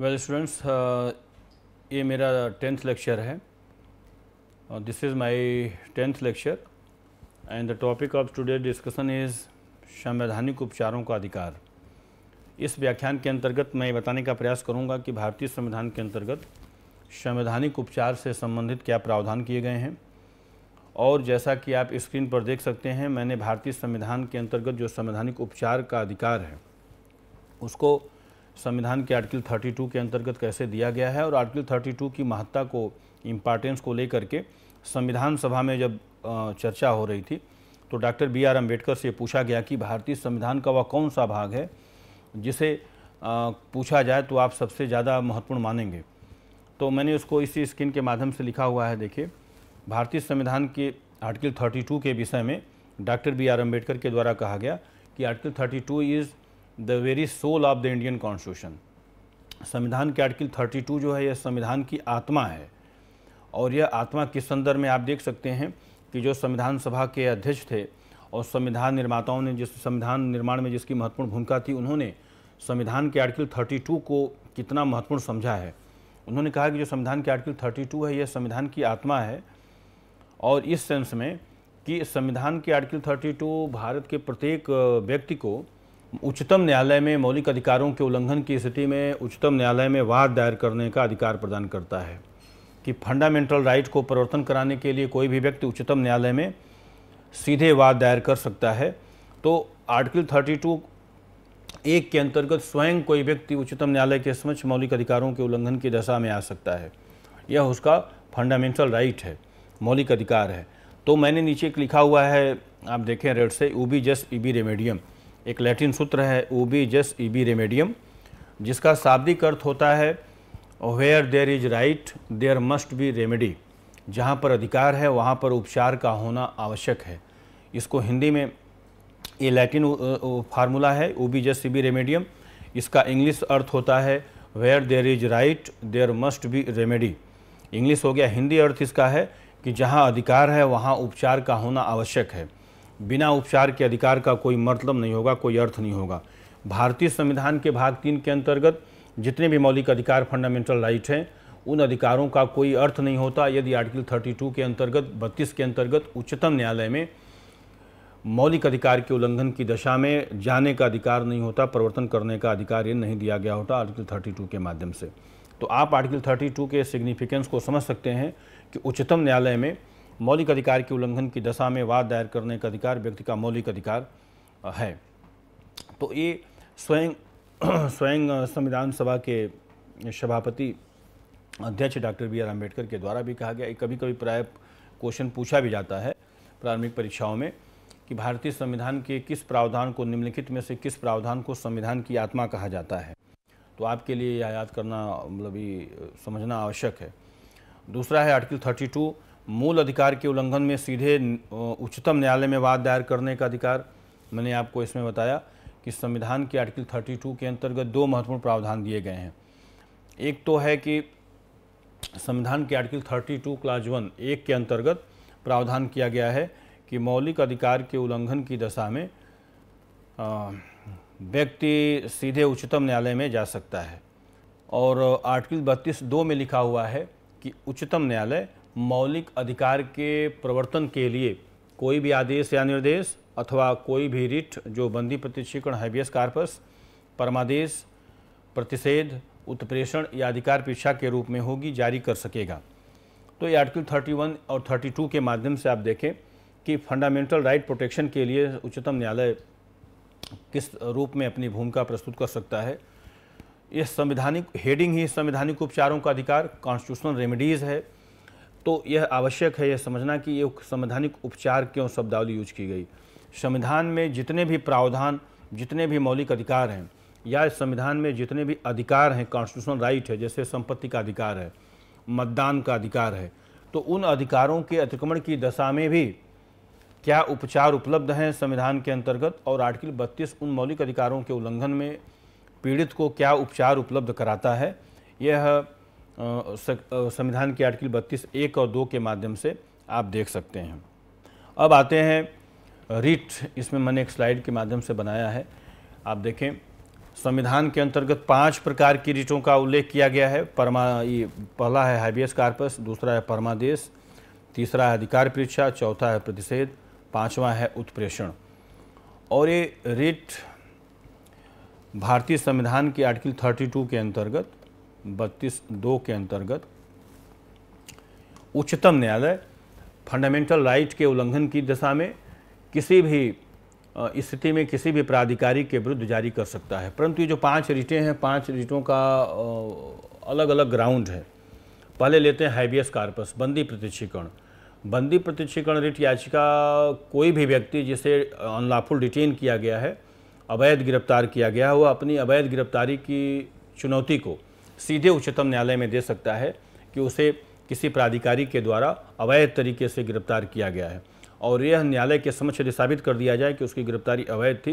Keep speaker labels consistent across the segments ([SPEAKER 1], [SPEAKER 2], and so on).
[SPEAKER 1] well students uh, ये मेरा tenth lecture है this is my tenth lecture and the topic of today discussion is संवैधानिक उपचारों का अधिकार इस व्याख्यान के अंतर्गत मैं बताने का प्रयास करूंगा कि भारतीय संविधान के अंतर्गत संवैधानिक उपचार से संबंधित क्या प्रावधान किए गए हैं और जैसा कि आप स्क्रीन पर देख सकते हैं मैंने भारतीय संविधान के अंतर्गत जो संवैधानिक उपचार का अधिकार है उसको संविधान के आर्टिकल 32 के अंतर्गत कैसे दिया गया है और आर्टिकल 32 की महत्ता को इम्पॉर्टेंस को लेकर के संविधान सभा में जब चर्चा हो रही थी तो डॉक्टर बी आर अम्बेडकर से पूछा गया कि भारतीय संविधान का वह कौन सा भाग है जिसे पूछा जाए तो आप सबसे ज़्यादा महत्वपूर्ण मानेंगे तो मैंने उसको इसी स्क्रीन के माध्यम से लिखा हुआ है देखिए भारतीय संविधान के आर्टिकल 32 के विषय में डॉक्टर बी आर अम्बेडकर के द्वारा कहा गया कि article 32 is the very soul of the Indian constitution संविधान के आर्टिकल 32 जो है यह संविधान की आत्मा है और यह आत्मा किस संदर्भ में आप देख सकते हैं कि जो संविधान सभा के अध्यक्ष थे और संविधान निर्माताओं ने जिस संविधान निर्माण में जिसकी महत्वपूर्ण भूमिका थी उन्होंने संविधान के आर्टिकल 32 को कितना महत्वपूर्ण समझा है उन्होंने कहा कि जो संविधान के आर्टिकल 32 है यह संविधान की आत्मा है और इस सेंस में कि संविधान के आर्टिकल 32 भारत के प्रत्येक व्यक्ति को उच्चतम न्यायालय में मौलिक अधिकारों के उल्लंघन की स्थिति में उच्चतम न्यायालय में वाद दायर करने का अधिकार प्रदान करता है कि फंडामेंटल राइट को परिवर्तन कराने के लिए कोई भी व्यक्ति उच्चतम न्यायालय में सीधे वाद दायर कर सकता है तो आर्टिकल 32 एक के अंतर्गत स्वयं कोई व्यक्ति उच्चतम न्यायालय के समक्ष मौलिक अधिकारों के उल्लंघन की दशा में आ सकता है यह उसका फंडामेंटल राइट है मौलिक अधिकार है तो मैंने नीचे एक लिखा हुआ है आप देखें रेड से बी जस्ट ई बी रेमेडियम एक लैटिन सूत्र है ओबी जस ईबी रेमेडियम जिसका शाब्दिक अर्थ होता है where there is right there must be remedy जहाँ पर अधिकार है वहाँ पर उपचार का होना आवश्यक है इसको हिंदी में ये लैटिन फार्मूला है ओ बी जस बी रेमेडियम इसका इंग्लिश अर्थ होता है where there is right there must be remedy English हो गया हिंदी अर्थ इसका है कि जहाँ अधिकार है वहाँ उपचार का होना आवश्यक है बिना उपचार के अधिकार का कोई मतलब नहीं होगा कोई अर्थ नहीं होगा भारतीय संविधान के भाग तीन के अंतर्गत जितने भी मौलिक अधिकार फंडामेंटल राइट हैं उन अधिकारों का कोई अर्थ नहीं होता यदि आर्टिकल 32 के अंतर्गत 32 के अंतर्गत उच्चतम न्यायालय में मौलिक अधिकार के उल्लंघन की दशा में जाने का अधिकार नहीं होता प्रवर्तन करने का अधिकार ये नहीं दिया गया होता आर्टिकल 32 के माध्यम से तो आप आर्टिकल 32 के सिग्निफिकेंस को समझ सकते हैं कि उच्चतम न्यायालय में मौलिक अधिकार के उल्लंघन की दशा में वाद दायर करने का अधिकार व्यक्ति का मौलिक अधिकार है तो ये स्वयं स्वयं संविधान सभा के सभापति अध्यक्ष डॉक्टर बी आर अम्बेडकर के द्वारा भी कहा गया कभी कभी प्राय क्वेश्चन पूछा भी जाता है प्रारंभिक परीक्षाओं में कि भारतीय संविधान के किस प्रावधान को निम्नलिखित में से किस प्रावधान को संविधान की आत्मा कहा जाता है तो आपके लिए यह याद करना मतलब समझना आवश्यक है दूसरा है आर्टिकल 32 मूल अधिकार के उल्लंघन में सीधे उच्चतम न्यायालय में वाद दायर करने का अधिकार मैंने आपको इसमें बताया कि संविधान के आर्टिकल 32 के अंतर्गत दो महत्वपूर्ण प्रावधान दिए गए हैं एक तो है कि संविधान के आर्टिकल 32 क्लाज वन एक के अंतर्गत प्रावधान किया गया है कि मौलिक अधिकार के उल्लंघन की दशा में व्यक्ति सीधे उच्चतम न्यायालय में जा सकता है और आर्टिकल बत्तीस दो में लिखा हुआ है कि उच्चतम न्यायालय मौलिक अधिकार के प्रवर्तन के लिए कोई भी आदेश या निर्देश अथवा कोई भी रिट जो बंदी प्रतिष्ठीकरण हैबियस कार्पस परमादेश प्रतिषेध उत्प्रेषण या अधिकार पीछा के रूप में होगी जारी कर सकेगा तो ये आर्टिकल 31 और 32 के माध्यम से आप देखें कि फंडामेंटल राइट प्रोटेक्शन के लिए उच्चतम न्यायालय किस रूप में अपनी भूमिका प्रस्तुत कर सकता है यह संवैधानिक हेडिंग ही संवैधानिक उपचारों का अधिकार कॉन्स्टिट्यूशनल रेमेडीज़ है तो यह आवश्यक है यह समझना कि ये संवैधानिक उपचार क्यों शब्दावली यूज की गई संविधान में जितने भी प्रावधान जितने भी मौलिक अधिकार हैं या संविधान में जितने भी अधिकार हैं कॉन्स्टिट्यूशनल राइट है जैसे संपत्ति का अधिकार है मतदान का अधिकार है तो उन अधिकारों के अतिक्रमण की दशा में भी क्या उपचार उपलब्ध हैं संविधान के अंतर्गत और आर्टिकल बत्तीस उन मौलिक अधिकारों के उल्लंघन में पीड़ित को क्या उपचार उपलब्ध कराता है यह संविधान के आर्टिकल बत्तीस एक और दो के माध्यम से आप देख सकते हैं अब आते हैं रिट इसमें मैंने एक स्लाइड के माध्यम से बनाया है आप देखें संविधान के अंतर्गत पांच प्रकार की रिटों का उल्लेख किया गया है परमा ये पहला है हाइबियस कार्पस दूसरा है परमादेश तीसरा है अधिकार परीक्षा चौथा है प्रतिषेध पांचवा है उत्प्रेषण और ये रिट भारतीय संविधान के आर्टिकल 32 के अंतर्गत बत्तीस दो के अंतर्गत उच्चतम न्यायालय फंडामेंटल राइट के उल्लंघन की दशा में किसी भी स्थिति में किसी भी प्राधिकारी के विरुद्ध जारी कर सकता है परंतु ये जो पांच रीटें हैं पांच रीटों का अलग अलग ग्राउंड है पहले लेते हैं हैबियस कार्पस बंदी प्रतिक्षिकरण बंदी प्रतिक्षिकरण रिट याचिका कोई भी व्यक्ति जिसे अनलाफुल डिटेन किया गया है अवैध गिरफ्तार किया गया है वह अपनी अवैध गिरफ्तारी की चुनौती को सीधे उच्चतम न्यायालय में दे सकता है कि उसे किसी प्राधिकारी के द्वारा अवैध तरीके से गिरफ्तार किया गया है और यह न्यायालय के समक्ष यदि साबित कर दिया जाए कि उसकी गिरफ्तारी अवैध थी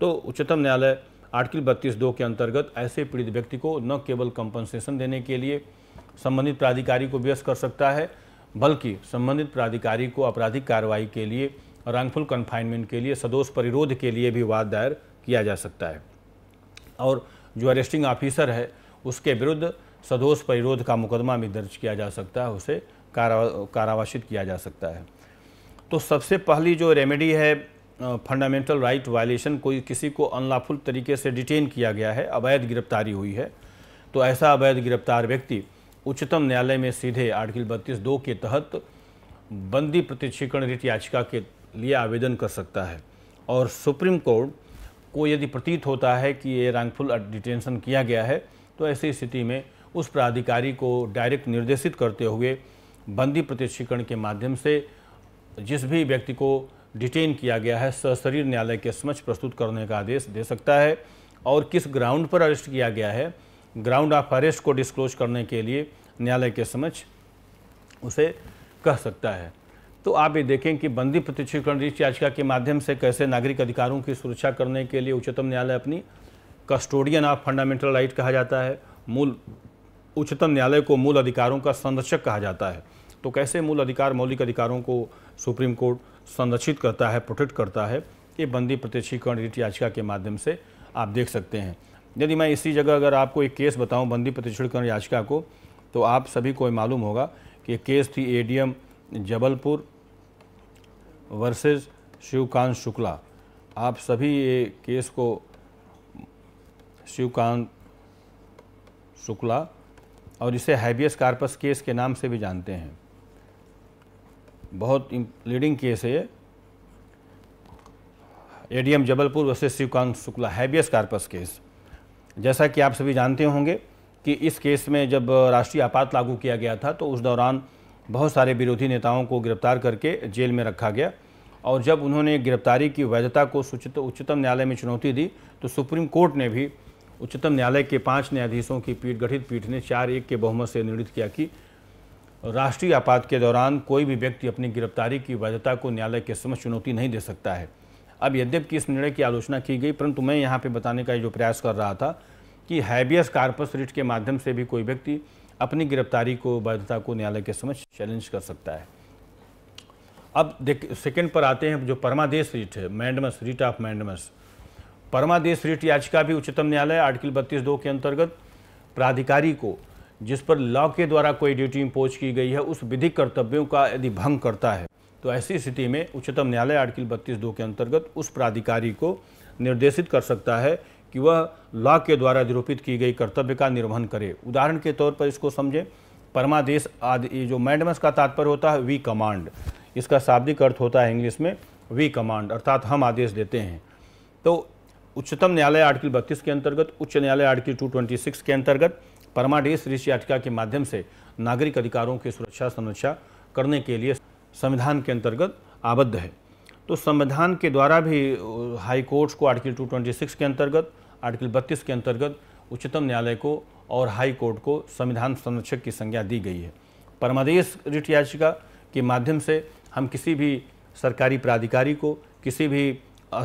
[SPEAKER 1] तो उच्चतम न्यायालय आर्टिकल बत्तीस दो के अंतर्गत ऐसे पीड़ित व्यक्ति को न केवल कंपनसेशन देने के लिए संबंधित प्राधिकारी को व्यस्त कर सकता है बल्कि संबंधित प्राधिकारी को आपराधिक कार्रवाई के लिए रैंकफुल कन्फाइनमेंट के लिए सदोष परिरोध के लिए भी वाद दायर किया जा सकता है और जो अरेस्टिंग ऑफिसर है उसके विरुद्ध सदोष परिरोध का मुकदमा भी दर्ज किया जा सकता है उसे कारा कारावासित किया जा सकता है तो सबसे पहली जो रेमेडी है फंडामेंटल राइट वायलेशन कोई किसी को अनलाफुल तरीके से डिटेन किया गया है अवैध गिरफ्तारी हुई है तो ऐसा अवैध गिरफ्तार व्यक्ति उच्चतम न्यायालय में सीधे आर्टिकल बत्तीस दो के तहत बंदी प्रतिक्षीकरण रिट याचिका के लिए आवेदन कर सकता है और सुप्रीम कोर्ट को यदि प्रतीत होता है कि ये रैंकफुल डिटेंशन किया गया है तो ऐसी स्थिति में उस प्राधिकारी को डायरेक्ट निर्देशित करते हुए बंदी प्रतिष्ठीकरण के माध्यम से जिस भी व्यक्ति को डिटेन किया गया है सशरीर न्यायालय के समक्ष प्रस्तुत करने का आदेश दे सकता है और किस ग्राउंड पर अरेस्ट किया गया है ग्राउंड ऑफ अरेस्ट को डिस्क्लोज करने के लिए न्यायालय के समक्ष उसे कह सकता है तो आप ये देखें कि बंदी प्रतिष्ठीकरण रिच याचिका के माध्यम से कैसे नागरिक अधिकारों की सुरक्षा करने के लिए उच्चतम न्यायालय अपनी कस्टोडियन ऑफ फंडामेंटल राइट कहा जाता है मूल उच्चतम न्यायालय को मूल अधिकारों का संरक्षक कहा जाता है तो कैसे मूल अधिकार मौलिक अधिकारों को सुप्रीम कोर्ट संरक्षित करता है प्रोटेक्ट करता है ये बंदी प्रत्यक्षीकरण रिट याचिका के माध्यम से आप देख सकते हैं यदि मैं इसी जगह अगर आपको एक केस बताऊं बंदी प्रत्यक्षीकरण याचिका को तो आप सभी को मालूम होगा कि केस थी ए जबलपुर वर्सेस शिवकांत शुक्ला आप सभी ये केस को शिवकांत शुक्ला और इसे हैबियस कार्पस केस के नाम से भी जानते हैं बहुत लीडिंग केस है ADM Jabalpur versus Shivkant Shukla habeas corpus case जैसा कि आप सभी जानते होंगे कि इस केस में जब राष्ट्रीय आपात लागू किया गया था तो उस दौरान बहुत सारे विरोधी नेताओं को गिरफ्तार करके जेल में रखा गया और जब उन्होंने गिरफ्तारी की वैधता को उच्चतम न्यायालय में चुनौती दी तो सुप्रीम कोर्ट ने भी उच्चतम न्यायालय के पांच न्यायाधीशों की पीठ गठित पीठ ने चार एक के बहुमत से निर्णित किया कि राष्ट्रीय आपात के दौरान कोई भी व्यक्ति अपनी गिरफ्तारी की वैधता को न्यायालय के समक्ष चुनौती नहीं दे सकता है अब यद्यप कि इस निर्णय की आलोचना की गई परंतु मैं यहाँ पे बताने का जो प्रयास कर रहा था कि हैबियस कार्पस रिट के माध्यम से भी कोई व्यक्ति अपनी गिरफ्तारी को वैधता को न्यायालय के समक्ष चैलेंज कर सकता है अब देख सेकेंड पर आते हैं जो परमादेश रिट है मैंडमस रिट ऑफ मैंडमस परमादेश रिट याचिका भी उच्चतम न्यायालय आर्टिकल बत्तीस दो के अंतर्गत प्राधिकारी को जिस पर लॉ के द्वारा कोई ड्यूटी इम्पोज की गई है उस विधिक कर्तव्यों का यदि भंग करता है तो ऐसी स्थिति में उच्चतम न्यायालय आर्टिकल बत्तीस दो के अंतर्गत उस प्राधिकारी को निर्देशित कर सकता है कि वह लॉ के द्वारा निरूपित की गई कर्तव्य का निर्वहन करे उदाहरण के तौर पर इसको समझें परमादेश आदि जो मैंडमस का तात्पर्य होता है वी कमांड इसका शाब्दिक अर्थ होता है इंग्लिश में वी कमांड अर्थात हम आदेश देते हैं तो उच्चतम न्यायालय आर्टिकल बत्तीस के अंतर्गत उच्च न्यायालय आर्टिकल 226 के अंतर्गत परमादेश ऋषि याचिका के माध्यम से नागरिक अधिकारों की सुरक्षा संरक्षा करने के लिए संविधान के अंतर्गत आबद्ध है तो संविधान के द्वारा भी हाई कोर्ट को आर्टिकल 226 के अंतर्गत आर्टिकल 32 के अंतर्गत उच्चतम न्यायालय को और हाई कोर्ट को संविधान संरक्षक की संज्ञा दी गई है परमादेश रिट याचिका के माध्यम से हम किसी भी सरकारी प्राधिकारी को किसी भी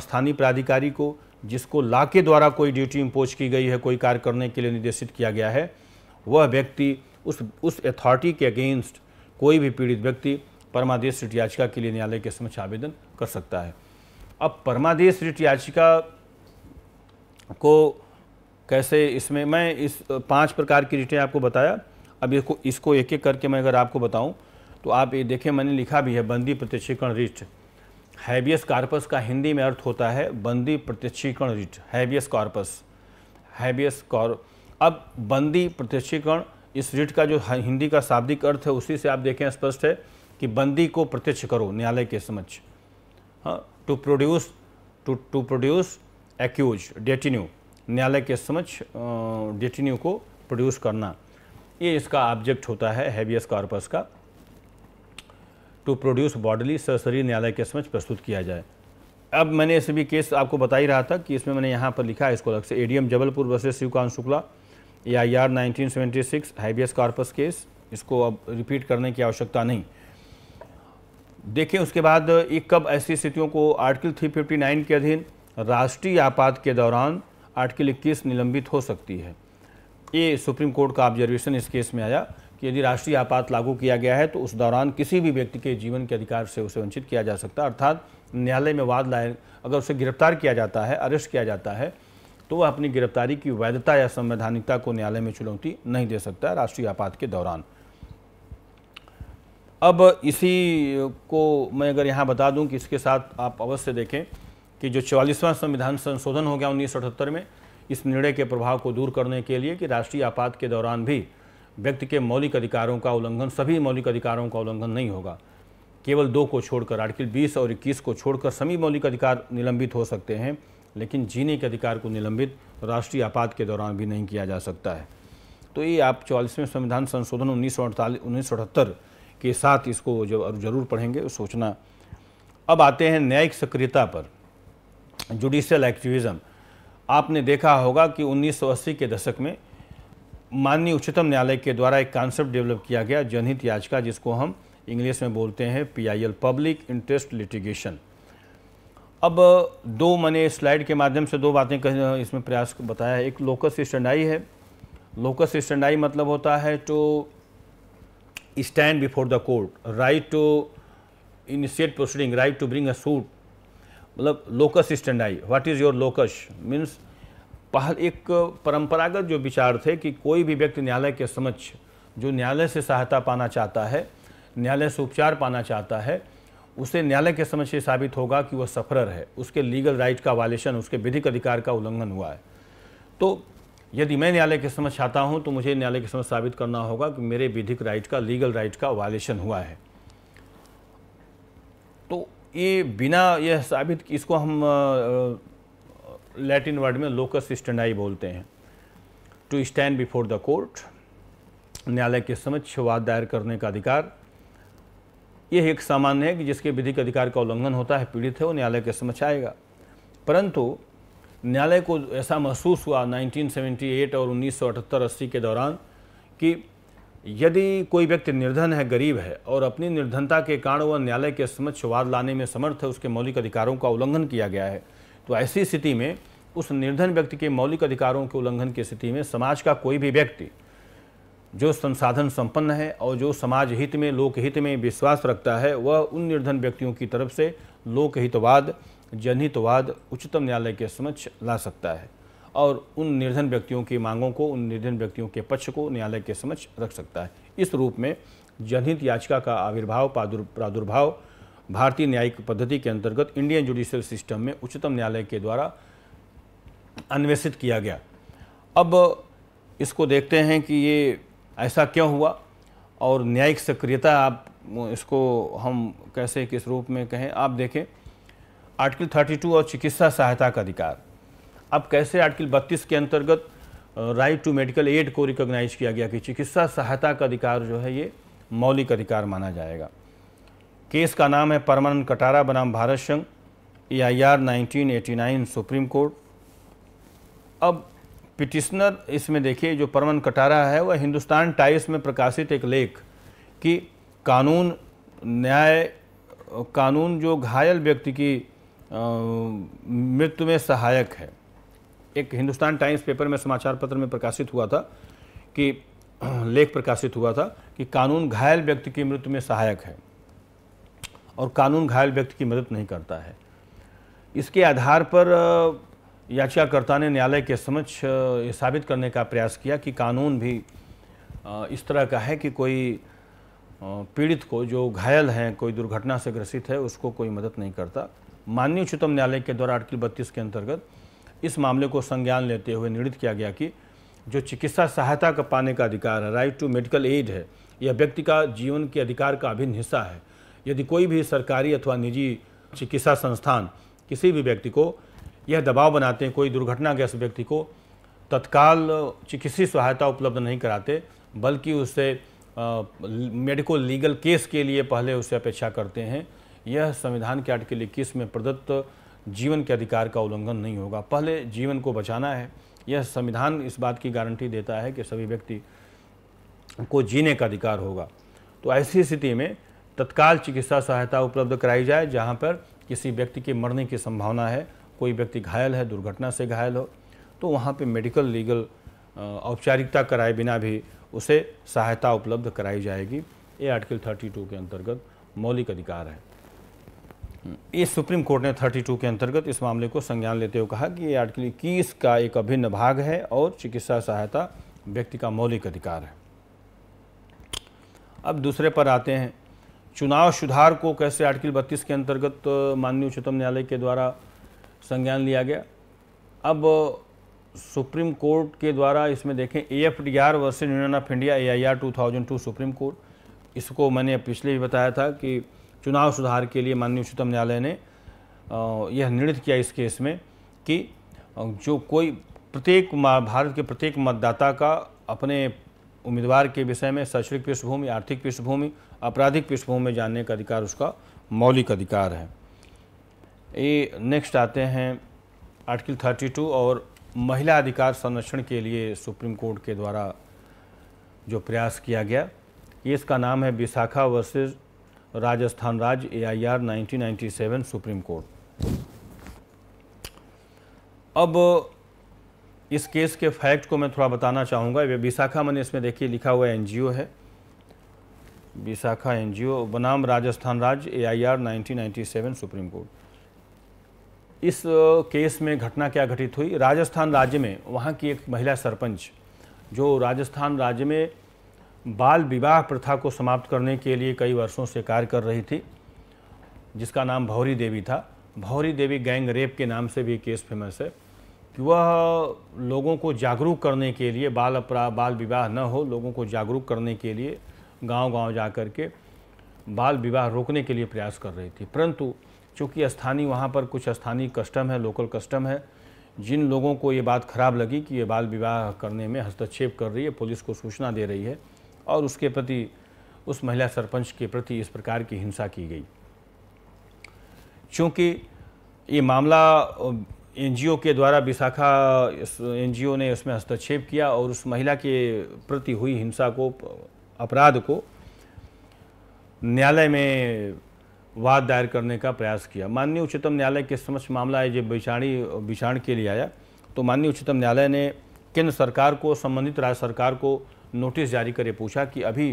[SPEAKER 1] स्थानीय प्राधिकारी को जिसको ला के द्वारा कोई ड्यूटी इम्पोज की गई है कोई कार्य करने के लिए निर्देशित किया गया है वह व्यक्ति उस उस अथॉरिटी के अगेंस्ट कोई भी पीड़ित व्यक्ति परमादेश रिट याचिका के लिए न्यायालय के समक्ष आवेदन कर सकता है अब परमादेश रिट याचिका को कैसे इसमें मैं इस पांच प्रकार की रिटें आपको बताया अब इसको इसको एक एक करके मैं अगर आपको बताऊं तो आप ये देखें मैंने लिखा भी है बंदी प्रत्यक्षीकरण रिट हैबियस कार्पस का हिंदी में अर्थ होता है बंदी प्रत्यक्षीकरण रिट हैबियस कॉर्पस हैबियस कॉर अब बंदी प्रत्यक्षीकरण इस रिट का जो हिंदी का शाब्दिक अर्थ है उसी से आप देखें स्पष्ट है कि बंदी को प्रत्यक्ष करो न्यायालय के समक्ष हाँ to produce to to produce accused detenue न्यायालय के समक्ष डेटिन्यू को प्रोड्यूस करना ये इसका ऑब्जेक्ट होता है हैबियस कॉर्पस का टू प्रोड्यूस बॉडली सरसरी न्यायालय के समक्ष प्रस्तुत किया जाए अब मैंने इस भी केस आपको बता ही रहा था कि इसमें मैंने यहाँ पर लिखा है इसको अलग से एडीएम जबलपुर वर्सेज शिवकांत शुक्ला या यार 1976 हाइबियस कॉर्पस केस इसको अब रिपीट करने की आवश्यकता नहीं देखें उसके बाद एक कब ऐसी स्थितियों को आर्टिकल 359 के अधीन राष्ट्रीय आपात के दौरान आर्टिकल 21 निलंबित हो सकती है ये सुप्रीम कोर्ट का ऑब्जर्वेशन इस केस में आया कि यदि राष्ट्रीय आपात लागू किया गया है तो उस दौरान किसी भी व्यक्ति के जीवन के अधिकार से उसे वंचित किया जा सकता है अर्थात न्यायालय में वाद लाए अगर उसे गिरफ्तार किया जाता है अरेस्ट किया जाता है तो वह अपनी गिरफ्तारी की वैधता या संवैधानिकता को न्यायालय में चुनौती नहीं दे सकता राष्ट्रीय आपात के दौरान अब इसी को मैं अगर यहाँ बता दूं कि इसके साथ आप अवश्य देखें कि जो चवालीसवां संविधान संशोधन हो गया उन्नीस में इस निर्णय के प्रभाव को दूर करने के लिए कि राष्ट्रीय आपात के दौरान भी व्यक्ति के मौलिक अधिकारों का उल्लंघन सभी मौलिक अधिकारों का उल्लंघन नहीं होगा केवल दो को छोड़कर आर्टिकल 20 और 21 को छोड़कर सभी मौलिक अधिकार निलंबित हो सकते हैं लेकिन जीने के अधिकार को निलंबित राष्ट्रीय आपात के दौरान भी नहीं किया जा सकता है तो ये आप चौवालीसवें संविधान संशोधन उन्नीस सौ के साथ इसको जब जरूर पढ़ेंगे सोचना अब आते हैं न्यायिक सक्रियता पर जुडिशियल एक्टिविज़म आपने देखा होगा कि उन्नीस के दशक में माननीय उच्चतम न्यायालय के द्वारा एक कॉन्सेप्ट डेवलप किया गया जनहित याचिका जिसको हम इंग्लिश में बोलते हैं पीआईएल पब्लिक इंटरेस्ट लिटिगेशन अब दो मैंने स्लाइड के माध्यम से दो बातें कह इसमें प्रयास बताया है एक लोकस स्टैंडाई है लोकस स्टैंडाई मतलब होता है to stand before the court right to initiate proceeding right to bring a suit मतलब लोकस स्टैंडाई व्हाट इज़ योर लोकस मीन्स पहल एक परंपरागत जो विचार थे कि कोई भी व्यक्ति न्यायालय के समक्ष जो न्यायालय से सहायता पाना चाहता है न्यायालय से उपचार पाना चाहता है उसे न्यायालय के समक्ष ये साबित होगा कि वह सफरर है उसके लीगल राइट का वायलेशन उसके विधिक अधिकार का उल्लंघन हुआ है तो यदि मैं न्यायालय के समक्ष आता हूँ तो मुझे न्यायालय के समक्ष साबित करना होगा कि मेरे विधिक राइट का लीगल राइट का वायलेशन हुआ है तो ये बिना यह साबित इसको हम लैटिन वर्ड में लोकस स्टैंडाई बोलते हैं to stand before the court न्यायालय के समक्ष वाद दायर करने का अधिकार यह एक सामान्य है कि जिसके विधिक अधिकार का उल्लंघन होता है पीड़ित है वो न्यायालय के समक्ष आएगा परंतु न्यायालय को ऐसा महसूस हुआ 1978 और 1978-80 के दौरान कि यदि कोई व्यक्ति निर्धन है गरीब है और अपनी निर्धनता के कारण वह न्यायालय के समक्ष वाद लाने में समर्थ है उसके मौलिक अधिकारों का उल्लंघन किया गया है तो ऐसी स्थिति में उस निर्धन व्यक्ति के मौलिक अधिकारों के उल्लंघन की स्थिति में समाज का कोई भी व्यक्ति जो संसाधन संपन्न है और जो समाज हित में लोकहित में विश्वास रखता है वह उन निर्धन व्यक्तियों की तरफ से लोकहितवाद जनहितवाद उच्चतम न्यायालय के समक्ष ला सकता है और उन निर्धन व्यक्तियों की मांगों को उन निर्धन व्यक्तियों के पक्ष को न्यायालय के समक्ष रख सकता है इस रूप में जनहित याचिका का आविर्भाव प्रादुर्भाव भारतीय न्यायिक पद्धति के अंतर्गत इंडियन जुडिशियल सिस्टम में उच्चतम न्यायालय के द्वारा अन्वेषित किया गया अब इसको देखते हैं कि ये ऐसा क्यों हुआ और न्यायिक सक्रियता आप इसको हम कैसे किस रूप में कहें आप देखें आर्टिकल 32 और चिकित्सा सहायता का अधिकार अब कैसे आर्टिकल 32 के अंतर्गत राइट टू मेडिकल एड को रिकॉग्नाइज किया गया कि चिकित्सा सहायता का अधिकार जो है ये मौलिक अधिकार माना जाएगा केस का नाम है परमानंद कटारा बनाम भारत संघ A I R nineteen Supreme Court अब पिटिशनर इसमें देखिए जो परमन कटारा है वह हिंदुस्तान टाइम्स में प्रकाशित एक लेख कि कानून न्याय कानून जो घायल व्यक्ति की मृत्यु में सहायक है एक हिंदुस्तान टाइम्स पेपर में समाचार पत्र में प्रकाशित हुआ था कि लेख प्रकाशित हुआ था कि कानून घायल व्यक्ति की मृत्यु में सहायक है और कानून घायल व्यक्ति की मदद नहीं करता है इसके आधार पर याचिकाकर्ता ने न्यायालय के समक्ष ये साबित करने का प्रयास किया कि कानून भी इस तरह का है कि कोई पीड़ित को जो घायल हैं कोई दुर्घटना से ग्रसित है उसको कोई मदद नहीं करता माननीय उच्चतम न्यायालय के द्वारा आर्टिकल बत्तीस के अंतर्गत इस मामले को संज्ञान लेते हुए निर्णित किया गया कि जो चिकित्सा सहायता का पाने का अधिकार है राइट टू मेडिकल एड है यह व्यक्ति का जीवन के अधिकार का अभिन्न हिस्सा है यदि कोई भी सरकारी अथवा निजी चिकित्सा संस्थान किसी भी व्यक्ति को यह दबाव बनाते हैं कोई दुर्घटनाग्रस्त व्यक्ति को तत्काल चिकित्सीय सहायता उपलब्ध नहीं कराते बल्कि उसे मेडिकल लीगल केस के लिए पहले उसे अपेक्षा करते हैं यह संविधान के आर्टिकल इक्कीस में प्रदत्त जीवन के अधिकार का उल्लंघन नहीं होगा पहले जीवन को बचाना है यह संविधान इस बात की गारंटी देता है कि सभी व्यक्ति को जीने का अधिकार होगा तो ऐसी स्थिति में तत्काल चिकित्सा सहायता उपलब्ध कराई जाए जहाँ पर किसी व्यक्ति के मरने की संभावना है कोई व्यक्ति घायल है दुर्घटना से घायल हो तो वहाँ पे मेडिकल लीगल औपचारिकता कराए बिना भी उसे सहायता उपलब्ध कराई जाएगी ये आर्टिकल 32 के अंतर्गत मौलिक अधिकार है ये सुप्रीम कोर्ट ने 32 के अंतर्गत इस मामले को संज्ञान लेते हुए कहा कि ये आर्टिकल इक्कीस का एक अभिन्न भाग है और चिकित्सा सहायता व्यक्ति का मौलिक अधिकार है अब दूसरे पर आते हैं चुनाव सुधार को कैसे आर्टिकल बत्तीस के अंतर्गत माननीय उच्चतम न्यायालय के द्वारा संज्ञान लिया गया अब सुप्रीम कोर्ट के द्वारा इसमें देखें A F D R versus Union of India A I R two thousand two Supreme Court इसको मैंने पिछले भी बताया था कि चुनाव सुधार के लिए माननीय उच्चतम न्यायालय ने यह निर्णय किया इस केस में कि जो कोई प्रत्येक भारत के प्रत्येक मतदाता का अपने उम्मीदवार के विषय में शैक्षणिक पृष्ठभूमि आर्थिक पृष्ठभूमि आपराधिक पृष्ठभूमि में जानने का अधिकार उसका मौलिक अधिकार है ये नेक्स्ट आते हैं आर्टिकल 32 और महिला अधिकार संरक्षण के लिए सुप्रीम कोर्ट के द्वारा जो प्रयास किया गया ये इसका नाम है विशाखा वर्सेज राजस्थान राज्य A I R nineteen Supreme Court अब इस केस के फैक्ट को मैं थोड़ा बताना चाहूँगा विशाखा मैंने इसमें देखिए लिखा हुआ एनजीओ है विशाखा एनजीओ बनाम राजस्थान राज्य एआईआर 1997 सुप्रीम कोर्ट इस केस में घटना क्या घटित हुई राजस्थान राज्य में वहाँ की एक महिला सरपंच जो राजस्थान राज्य में बाल विवाह प्रथा को समाप्त करने के लिए कई वर्षों से कार्य कर रही थी जिसका नाम भौरी देवी था भौरी देवी गैंग रेप के नाम से भी केस फेमस है कि वह लोगों को जागरूक करने के लिए बाल अपराध बाल विवाह न हो लोगों को जागरूक करने के लिए गांव-गांव जा कर के बाल विवाह रोकने के लिए प्रयास कर रही थी परंतु चूँकि स्थानीय वहाँ पर कुछ स्थानीय कस्टम है लोकल कस्टम है जिन लोगों को ये बात खराब लगी कि ये बाल विवाह करने में हस्तक्षेप कर रही है पुलिस को सूचना दे रही है और उसके प्रति उस महिला सरपंच के प्रति इस प्रकार की हिंसा की गई चूँकि ये मामला एनजीओ के द्वारा विशाखा एनजीओ ने इसमें हस्तक्षेप किया और उस महिला के प्रति हुई हिंसा को अपराध को न्यायालय में वाद दायर करने का प्रयास किया माननीय उच्चतम न्यायालय के समक्ष मामला जब विषाणी विषाण के लिए आया तो माननीय उच्चतम न्यायालय ने केंद्र सरकार को संबंधित राज्य सरकार को नोटिस जारी करे पूछा कि अभी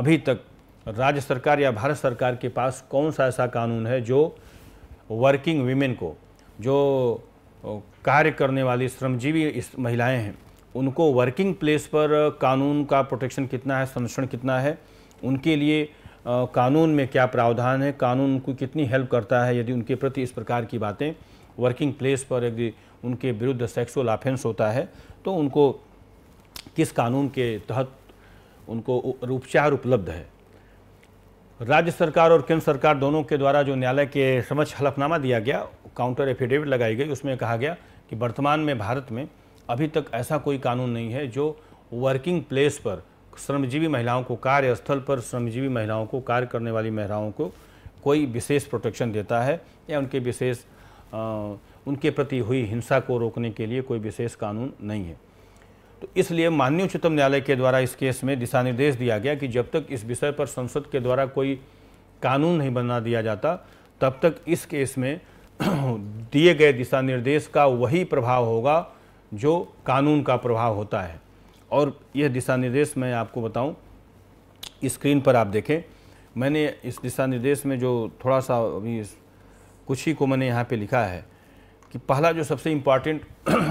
[SPEAKER 1] अभी तक राज्य सरकार या भारत सरकार के पास कौन सा ऐसा कानून है जो वर्किंग वीमेन को जो कार्य करने वाली श्रमजीवी महिलाएं हैं उनको वर्किंग प्लेस पर कानून का प्रोटेक्शन कितना है संरक्षण कितना है उनके लिए कानून में क्या प्रावधान है कानून उनको कितनी हेल्प करता है यदि उनके प्रति इस प्रकार की बातें वर्किंग प्लेस पर यदि उनके विरुद्ध सेक्सुअल ऑफेंस होता है तो उनको किस कानून के तहत उनको उपचार उपलब्ध है राज्य सरकार और केंद्र सरकार दोनों के द्वारा जो न्यायालय के समक्ष हलफनामा दिया गया काउंटर एफिडेविट लगाई गई उसमें कहा गया कि वर्तमान में भारत में अभी तक ऐसा कोई कानून नहीं है जो वर्किंग प्लेस पर श्रमजीवी महिलाओं को कार्यस्थल पर श्रमजीवी महिलाओं को कार्य करने वाली महिलाओं को कोई विशेष प्रोटेक्शन देता है या उनके विशेष उनके प्रति हुई हिंसा को रोकने के लिए कोई विशेष कानून नहीं है तो इसलिए माननीय उच्चतम न्यायालय के द्वारा इस केस में दिशा निर्देश दिया गया कि जब तक इस विषय पर संसद के द्वारा कोई कानून नहीं बना दिया जाता तब तक इस केस में दिए गए दिशा निर्देश का वही प्रभाव होगा जो कानून का प्रभाव होता है और यह दिशा निर्देश मैं आपको बताऊं स्क्रीन पर आप देखें मैंने इस दिशा निर्देश में जो थोड़ा सा अभी कुछ ही को मैंने यहाँ पे लिखा है कि पहला जो सबसे इम्पॉर्टेंट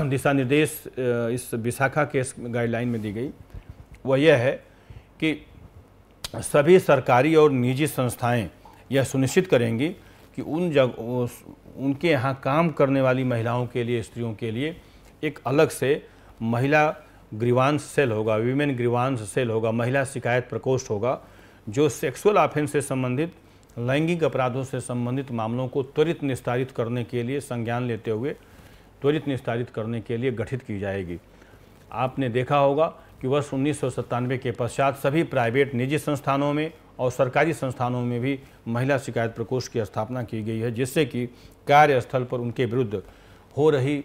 [SPEAKER 1] दिशा निर्देश इस विशाखा के गाइडलाइन में दी गई वह यह है कि सभी सरकारी और निजी संस्थाएं यह सुनिश्चित करेंगी कि उन जग उनके यहाँ काम करने वाली महिलाओं के लिए स्त्रियों के लिए एक अलग से महिला ग्रीवांश सेल होगा वीमेन ग्रीवांश सेल होगा महिला शिकायत प्रकोष्ठ होगा जो सेक्सुअल ऑफेंस से संबंधित लैंगिक अपराधों से संबंधित मामलों को त्वरित निस्तारित करने के लिए संज्ञान लेते हुए त्वरित निस्तारित करने के लिए गठित की जाएगी आपने देखा होगा कि वर्ष उन्नीस के पश्चात सभी प्राइवेट निजी संस्थानों में और सरकारी संस्थानों में भी महिला शिकायत प्रकोष्ठ की स्थापना की गई है जिससे कि कार्यस्थल पर उनके विरुद्ध हो रही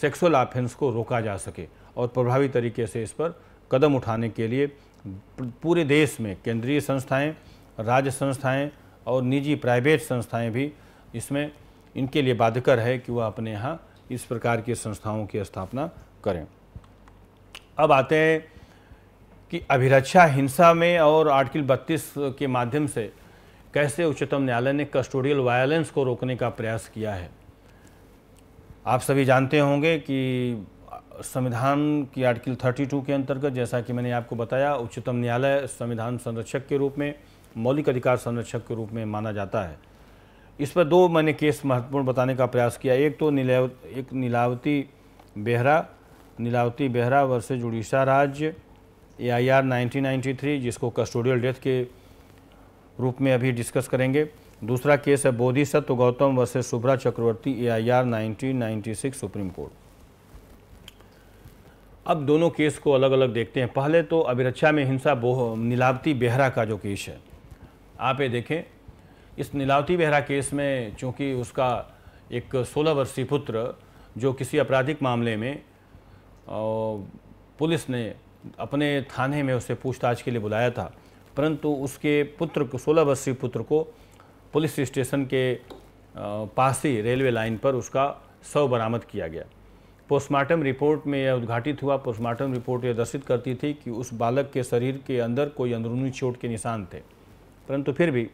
[SPEAKER 1] सेक्सुअल ऑफेंस को रोका जा सके और प्रभावी तरीके से इस पर कदम उठाने के लिए पूरे देश में केंद्रीय संस्थाएं राज्य संस्थाएं और निजी प्राइवेट संस्थाएं भी इसमें इनके लिए बाध्यकर है कि वह अपने यहाँ इस प्रकार की संस्थाओं की स्थापना करें अब आते हैं कि अभिरक्षा हिंसा में और आर्टिकल 32 के माध्यम से कैसे उच्चतम न्यायालय ने कस्टोडियल वायलेंस को रोकने का प्रयास किया है आप सभी जानते होंगे कि संविधान की आर्टिकल 32 के अंतर्गत जैसा कि मैंने आपको बताया उच्चतम न्यायालय संविधान संरक्षक के रूप में मौलिक अधिकार संरक्षक के रूप में माना जाता है इस पर दो मैंने केस महत्वपूर्ण बताने का प्रयास किया एक तो नीलाव एक नीलावती बेहरा नीलावती बेहरा वर्सेज उड़ीसा राज्य ए आई आर 1993 जिसको कस्टोडियल डेथ के रूप में अभी डिस्कस करेंगे दूसरा केस है Satya Gautam versus Shubhra Chakraborty A I R nineteen Supreme Court अब दोनों केस को अलग अलग देखते हैं पहले तो अभिरक्षा में हिंसा नीलावती बेहरा का जो केस है आप ये देखें इस नीलावती बेहरा केस में चूँकि उसका एक 16 वर्षीय पुत्र जो किसी आपराधिक मामले में पुलिस ने अपने थाने में उसे पूछताछ के लिए बुलाया था परंतु उसके पुत्र को सोलह वर्षीय पुत्र को पुलिस स्टेशन के पास ही रेलवे लाइन पर उसका शव बरामद किया गया पोस्टमार्टम रिपोर्ट में यह उद्घाटित हुआ पोस्टमार्टम रिपोर्ट यह दर्शित करती थी कि उस बालक के शरीर के अंदर कोई अंदरूनी चोट के निशान थे परंतु फिर भी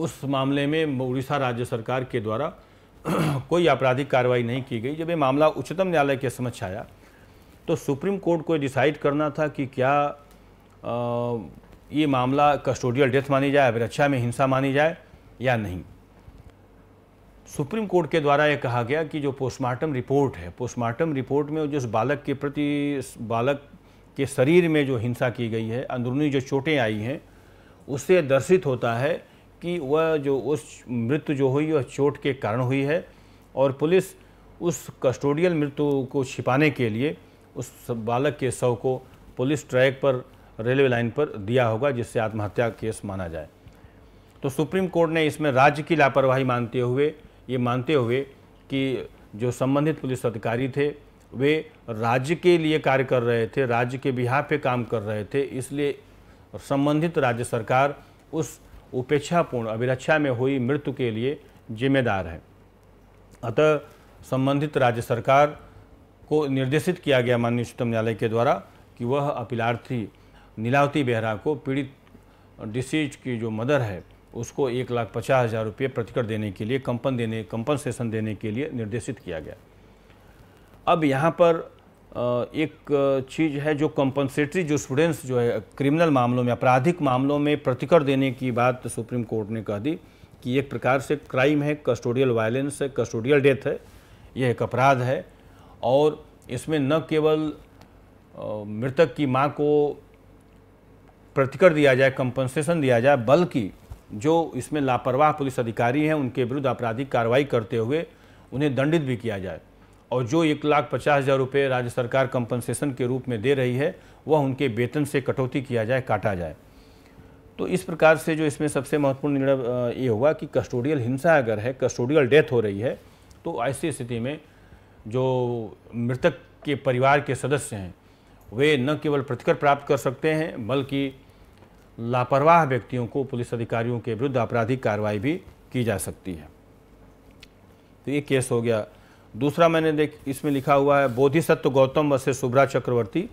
[SPEAKER 1] उस मामले में उड़ीसा राज्य सरकार के द्वारा कोई आपराधिक कार्रवाई नहीं की गई जब ये मामला उच्चतम न्यायालय के समक्ष आया तो सुप्रीम कोर्ट को डिसाइड करना था कि क्या ये मामला कस्टोडियल डेथ मानी जाए अभिरक्षा में हिंसा मानी जाए या नहीं सुप्रीम कोर्ट के द्वारा यह कहा गया कि जो पोस्टमार्टम रिपोर्ट है पोस्टमार्टम रिपोर्ट में जिस बालक के प्रति बालक के शरीर में जो हिंसा की गई है अंदरूनी जो चोटें आई हैं उससे दर्शित होता है कि वह जो उस मृत्यु जो हुई वह चोट के कारण हुई है और पुलिस उस कस्टोडियल मृत्यु को छिपाने के लिए उस बालक के शव को पुलिस ट्रैक पर रेलवे लाइन पर दिया होगा जिससे आत्महत्या केस माना जाए तो सुप्रीम कोर्ट ने इसमें राज्य की लापरवाही मानते हुए ये मानते हुए कि जो संबंधित पुलिस अधिकारी थे वे राज्य के लिए कार्य कर रहे थे राज्य के बिहार पे काम कर रहे थे इसलिए संबंधित राज्य सरकार उस उपेक्षापूर्ण अभिरक्षा में हुई मृत्यु के लिए जिम्मेदार है अतः संबंधित राज्य सरकार को निर्देशित किया गया माननीय उच्चतम न्यायालय के द्वारा कि वह अपीलार्थी नीलावती बेहरा को पीड़ित डिसीज की जो मदर है उसको एक लाख पचास हज़ार रुपये प्रतिकर देने के लिए कंपन देने कंपनसेशन देने के लिए निर्देशित किया गया अब यहाँ पर एक चीज़ है जो कंपनसेटरी जो स्टूडेंट्स जो है क्रिमिनल मामलों में आपराधिक मामलों में प्रतिकर देने की बात सुप्रीम कोर्ट ने कह दी कि एक प्रकार से क्राइम है कस्टोडियल वायलेंस है कस्टोडियल डेथ है यह एक अपराध है और इसमें न केवल मृतक की माँ को प्रतिकर दिया जाए कंपनसेशन दिया जाए बल्कि जो इसमें लापरवाह पुलिस अधिकारी हैं उनके विरुद्ध आपराधिक कार्रवाई करते हुए उन्हें दंडित भी किया जाए और जो एक लाख पचास हज़ार रुपये राज्य सरकार कंपनसेशन के रूप में दे रही है वह उनके वेतन से कटौती किया जाए काटा जाए तो इस प्रकार से जो इसमें सबसे महत्वपूर्ण निर्णय ये हुआ कि कस्टोडियल हिंसा अगर है कस्टोडियल डेथ हो रही है तो ऐसी स्थिति में जो मृतक के परिवार के सदस्य हैं वे न केवल प्रतिकर प्राप्त कर सकते हैं बल्कि लापरवाह व्यक्तियों को पुलिस अधिकारियों के विरुद्ध आपराधिक कार्रवाई भी की जा सकती है तो ये केस हो गया दूसरा मैंने देख इसमें लिखा हुआ है Bodhisattwa Gautam versus Subhra Chakraborty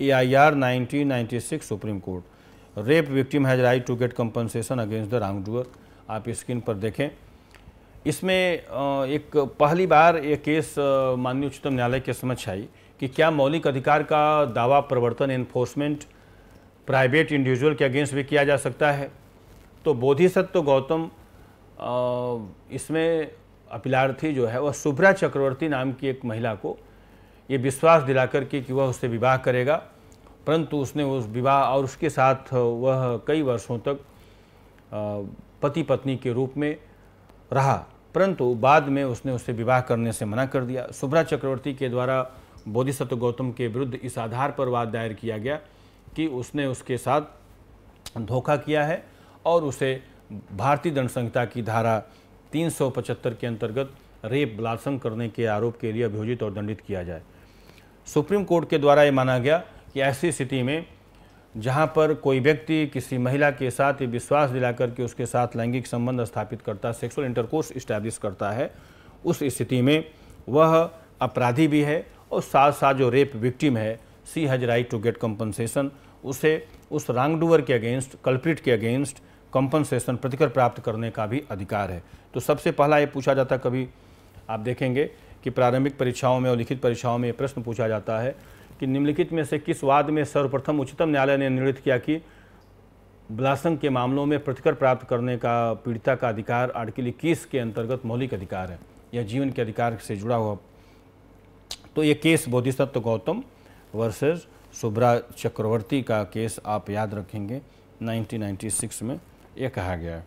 [SPEAKER 1] A I R nineteen Supreme Court rape victim has right to get compensation against the wrong doer आप स्क्रीन पर देखें इसमें एक पहली बार ये केस माननीय उच्चतम न्यायालय के समक्ष आई कि क्या मौलिक अधिकार का दावा प्रवर्तन इन्फोर्समेंट प्राइवेट इंडिविजुअल के अगेंस्ट भी किया जा सकता है तो बोधिसत्व गौतम इसमें अपिलार्थी जो है वह सुभ्रा चक्रवर्ती नाम की एक महिला को ये विश्वास दिलाकर के कि वह उससे विवाह करेगा परंतु उसने उस विवाह और उसके साथ वह कई वर्षों तक पति पत्नी के रूप में रहा परंतु बाद में उसने उससे विवाह करने से मना कर दिया सुभ्रा चक्रवर्ती के द्वारा बोधिसत्व गौतम के विरुद्ध इस आधार पर वाद दायर किया गया कि उसने उसके साथ धोखा किया है और उसे भारतीय दंड संहिता की धारा 375 के अंतर्गत रेप बलात्संग करने के आरोप के लिए अभियोजित और दंडित किया जाए सुप्रीम कोर्ट के द्वारा ये माना गया कि ऐसी स्थिति में जहाँ पर कोई व्यक्ति किसी महिला के साथ ये विश्वास दिलाकर के उसके साथ लैंगिक संबंध स्थापित करता है सेक्सुअल इंटरकोर्स इस्टेब्लिश करता है उस स्थिति में वह अपराधी भी है और साथ साथ जो रेप विक्टिम है she has right to get compensation उसे उस रॉन्ग डूअर के अगेंस्ट कल्प्रिट के अगेंस्ट कंपनसेशन प्रतिकर प्राप्त करने का भी अधिकार है तो सबसे पहला ये पूछा जाता कभी आप देखेंगे कि प्रारंभिक परीक्षाओं में और लिखित परीक्षाओं में ये प्रश्न पूछा जाता है कि निम्नलिखित में से किस वाद में सर्वप्रथम उच्चतम न्यायालय ने निर्णित किया कि बलासंग के मामलों में प्रतिकर प्राप्त करने का पीड़िता का अधिकार आर्टिकल इक्कीस के अंतर्गत मौलिक अधिकार है या जीवन के अधिकार से जुड़ा हुआ तो ये केस बोधिसत्व गौतम वर्सेस सुब्रा चक्रवर्ती का केस आप याद रखेंगे 1996 में ये कहा गया है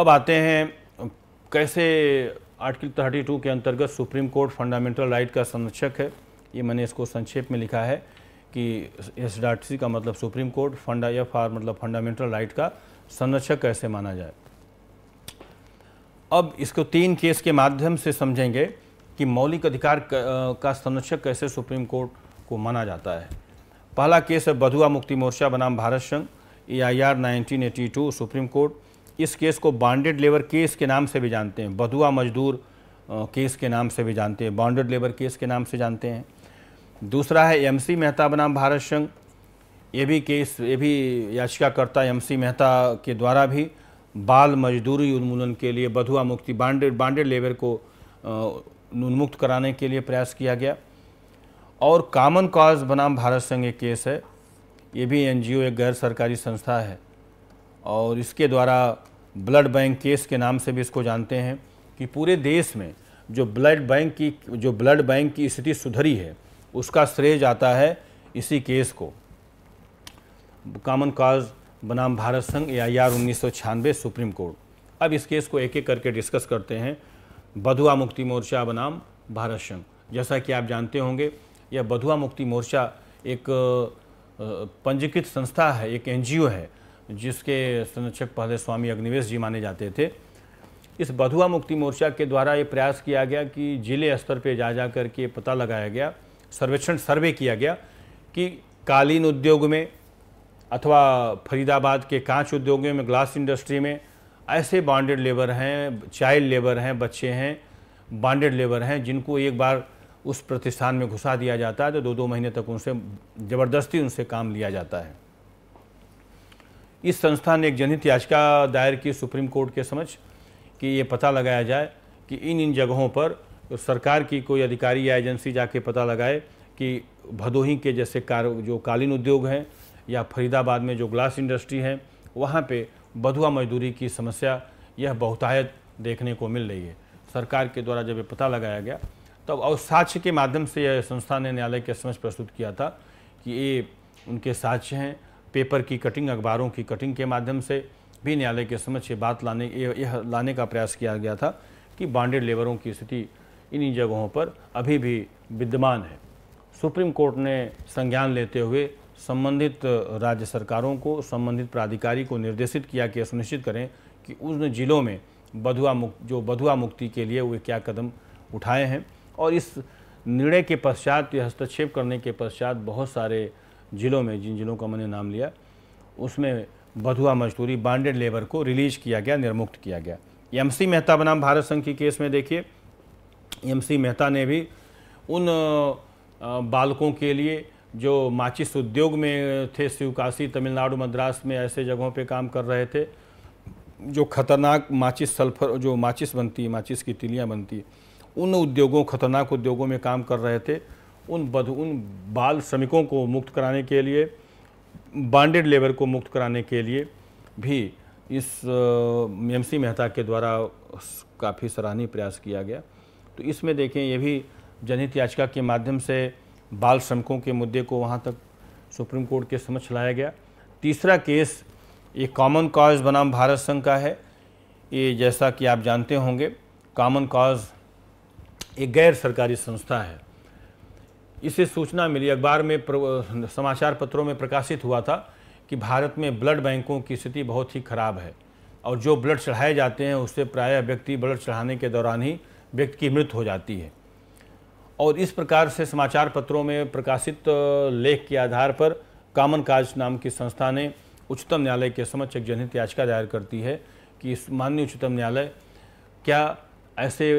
[SPEAKER 1] अब आते हैं कैसे आर्टिकल 32 के अंतर्गत सुप्रीम कोर्ट फंडामेंटल राइट का संरक्षक है ये मैंने इसको संक्षेप में लिखा है कि एस डॉट सी का मतलब सुप्रीम कोर्ट फंडा एफ आर मतलब फंडामेंटल राइट का संरक्षक कैसे माना जाए अब इसको तीन केस के माध्यम से समझेंगे कि मौलिक अधिकार का संरक्षक कैसे सुप्रीम कोर्ट को माना जाता है पहला केस है बधुआ मुक्ति मोर्चा बनाम भारत संघ A I R nineteen Supreme Court इस केस को बॉन्डेड लेबर केस के नाम से भी जानते हैं बधुआ मजदूर केस के नाम से भी जानते हैं बॉन्डेड लेबर केस के नाम से जानते हैं दूसरा है एम सी मेहता बनाम भारत संघ ये भी केस ये भी याचिकाकर्ता एम सी मेहता के द्वारा भी बाल मजदूरी उन्मूलन के लिए बधुआ मुक्ति बॉन्डेड बॉन्डेड लेबर को उन्मुक्त कराने के लिए प्रयास किया गया और कामन कॉज बनाम भारत संघ एक केस है ये भी एनजीओ एक गैर सरकारी संस्था है और इसके द्वारा ब्लड बैंक केस के नाम से भी इसको जानते हैं कि पूरे देश में जो ब्लड बैंक की जो ब्लड बैंक की स्थिति सुधरी है उसका श्रेय जाता है इसी केस को कॉमन काज बनाम भारत संघ ए आई आर उन्नीस सुप्रीम कोर्ट अब इस केस को एक एक करके डिस्कस करते हैं बधुआ मुक्ति मोर्चा बनाम भारत संघ जैसा कि आप जानते होंगे यह बधुआ मुक्ति मोर्चा एक पंजीकृत संस्था है एक एनजीओ है जिसके संरक्षक पहले स्वामी अग्निवेश जी माने जाते थे इस बधुआ मुक्ति मोर्चा के द्वारा ये प्रयास किया गया कि जिले स्तर पे जा जा कर के पता लगाया गया सर्वेक्षण सर्वे किया गया कि कालीन उद्योग में अथवा फरीदाबाद के कांच उद्योगों में ग्लास इंडस्ट्री में ऐसे बॉन्डेड लेबर हैं चाइल्ड लेबर हैं बच्चे हैं बॉन्डेड लेबर हैं जिनको एक बार उस प्रतिष्ठान में घुसा दिया जाता है तो दो दो महीने तक उनसे ज़बरदस्ती उनसे काम लिया जाता है इस संस्था ने एक जनहित याचिका दायर की सुप्रीम कोर्ट के समझ कि ये पता लगाया जाए कि इन इन जगहों पर सरकार की कोई अधिकारी या एजेंसी जाके पता लगाए कि भदोही के जैसे कार जो कालीन उद्योग हैं या फरीदाबाद में जो ग्लास इंडस्ट्री है वहाँ पे बधुआ मजदूरी की समस्या यह बहुतायत देखने को मिल रही है सरकार के द्वारा जब ये पता लगाया गया तब और साक्ष्य के माध्यम से यह संस्था ने न्यायालय के समझ प्रस्तुत किया था कि ये उनके साक्ष्य हैं पेपर की कटिंग अखबारों की कटिंग के माध्यम से भी न्यायालय के समझ ये बात लाने यह लाने का प्रयास किया गया था कि बॉन्डेड लेबरों की स्थिति इन्हीं जगहों पर अभी भी विद्यमान है सुप्रीम कोर्ट ने संज्ञान लेते हुए संबंधित राज्य सरकारों को संबंधित प्राधिकारी को निर्देशित किया कि सुनिश्चित करें कि उन जिलों में बधुआ मुक्त जो बधुआ मुक्ति के लिए वे क्या कदम उठाए हैं और इस निर्णय के पश्चात या हस्तक्षेप करने के पश्चात बहुत सारे जिलों में जिन जिलों का मैंने नाम लिया उसमें बधुआ मजदूरी बांडेड लेबर को रिलीज किया गया निर्मुक्त किया गया एम सी मेहता बनाम भारत संघ की केस में देखिए एम सी मेहता ने भी उन बालकों के लिए जो माचिस उद्योग में थे शिवकाशी तमिलनाडु मद्रास में ऐसे जगहों पे काम कर रहे थे जो खतरनाक माचिस सल्फर जो माचिस बनती है माचिस की तिलियाँ बनती है उन उद्योगों खतरनाक उद्योगों में काम कर रहे थे उन बध उन बाल श्रमिकों को मुक्त कराने के लिए बॉन्डेड लेबर को मुक्त कराने के लिए भी इस एम सी मेहता के द्वारा काफ़ी सराहनीय प्रयास किया गया तो इसमें देखें यह भी जनहित याचिका के माध्यम से बाल श्रमिकों के मुद्दे को वहाँ तक सुप्रीम कोर्ट के समक्ष लाया गया तीसरा केस ये कॉमन कॉज बनाम भारत संघ का है ये जैसा कि आप जानते होंगे कॉमन कॉज एक गैर सरकारी संस्था है इसे सूचना मिली अखबार में समाचार पत्रों में प्रकाशित हुआ था कि भारत में ब्लड बैंकों की स्थिति बहुत ही ख़राब है और जो ब्लड चढ़ाए जाते हैं उससे प्रायः व्यक्ति ब्लड चढ़ाने के दौरान ही व्यक्ति की मृत्यु हो जाती है और इस प्रकार से समाचार पत्रों में प्रकाशित लेख के आधार पर कामन काज नाम की संस्था ने उच्चतम न्यायालय के समक्ष एक जनहित याचिका दायर करती है कि माननीय उच्चतम न्यायालय क्या ऐसे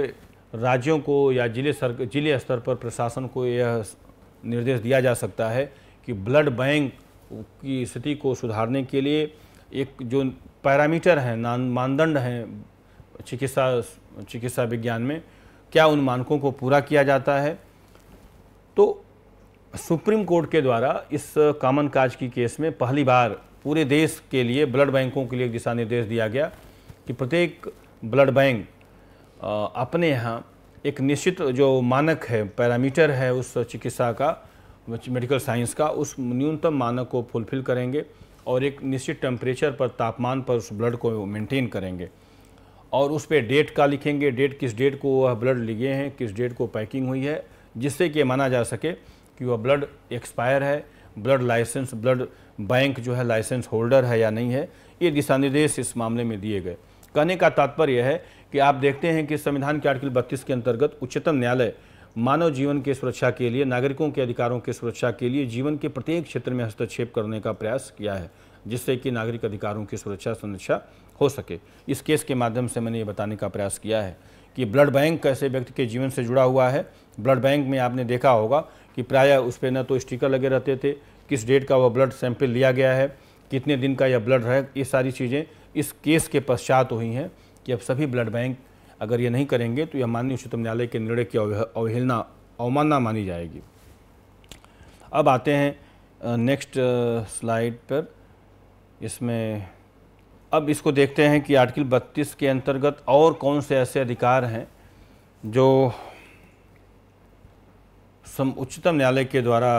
[SPEAKER 1] राज्यों को या जिले सर जिले स्तर पर प्रशासन को यह निर्देश दिया जा सकता है कि ब्लड बैंक की स्थिति को सुधारने के लिए एक जो पैरामीटर हैं मानदंड हैं चिकित्सा चिकित्सा विज्ञान में क्या उन मानकों को पूरा किया जाता है तो सुप्रीम कोर्ट के द्वारा इस कामन काज की केस में पहली बार पूरे देश के लिए ब्लड बैंकों के लिए दिशा निर्देश दिया गया कि प्रत्येक ब्लड बैंक अपने यहाँ एक निश्चित जो मानक है पैरामीटर है उस चिकित्सा का मेडिकल साइंस का उस न्यूनतम मानक को फुलफिल करेंगे और एक निश्चित टेम्परेचर पर तापमान पर उस ब्लड को मेंटेन करेंगे और उस पर डेट का लिखेंगे डेट किस डेट को वह ब्लड लिए हैं किस डेट को पैकिंग हुई है जिससे कि माना जा सके कि वह ब्लड एक्सपायर है ब्लड लाइसेंस ब्लड बैंक जो है लाइसेंस होल्डर है या नहीं है ये दिशा निर्देश इस मामले में दिए गए कहने का तात्पर्य है कि आप देखते हैं कि संविधान के आर्टिकल बत्तीस के अंतर्गत उच्चतम न्यायालय मानव जीवन की सुरक्षा के लिए नागरिकों के अधिकारों की सुरक्षा के लिए जीवन के प्रत्येक क्षेत्र में हस्तक्षेप करने का प्रयास किया है जिससे कि नागरिक अधिकारों की सुरक्षा संरक्षा हो सके इस केस के माध्यम से मैंने ये बताने का प्रयास किया है कि ब्लड बैंक कैसे व्यक्ति के जीवन से जुड़ा हुआ है ब्लड बैंक में आपने देखा होगा कि प्रायः उस पर न तो स्टिकर लगे रहते थे किस डेट का वह ब्लड सैंपल लिया गया है कितने दिन का यह ब्लड रहे ये सारी चीज़ें इस केस के पश्चात हुई हैं कि अब सभी ब्लड बैंक अगर ये नहीं करेंगे तो यह माननीय उच्चतम न्यायालय के निर्णय की अवहेलना अवमानना मानी जाएगी अब आते हैं नेक्स्ट स्लाइड पर इसमें अब इसको देखते हैं कि आर्टिकल 32 के अंतर्गत और कौन से ऐसे अधिकार हैं जो सम उच्चतम न्यायालय के द्वारा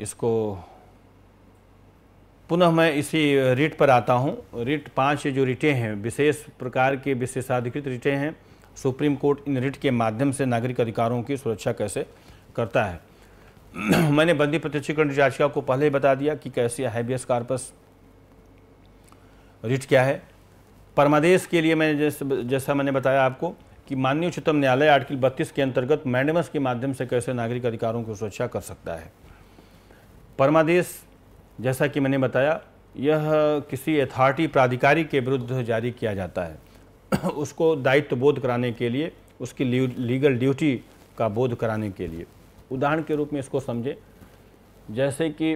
[SPEAKER 1] इसको पुनः मैं इसी रिट पर आता हूँ रिट पाँच जो रिटें हैं विशेष प्रकार के विशेषाधिकृत रिटें हैं सुप्रीम कोर्ट इन रिट के माध्यम से नागरिक अधिकारों की सुरक्षा कैसे करता है मैंने बंदी प्रत्यक्षीकरण याचिका को पहले ही बता दिया कि कैसे हैबियस कार्पस रिट क्या है परमादेश के लिए मैंने जैस, जैसा मैंने बताया आपको कि माननीय उच्चतम न्यायालय आर्टिकल बत्तीस के अंतर्गत मैंडमस के माध्यम से कैसे नागरिक अधिकारों की सुरक्षा कर सकता है परमादेश जैसा कि मैंने बताया यह किसी अथॉरिटी प्राधिकारी के विरुद्ध जारी किया जाता है उसको दायित्व बोध कराने के लिए उसकी लीगल ड्यूटी का बोध कराने के लिए उदाहरण के रूप में इसको समझें जैसे कि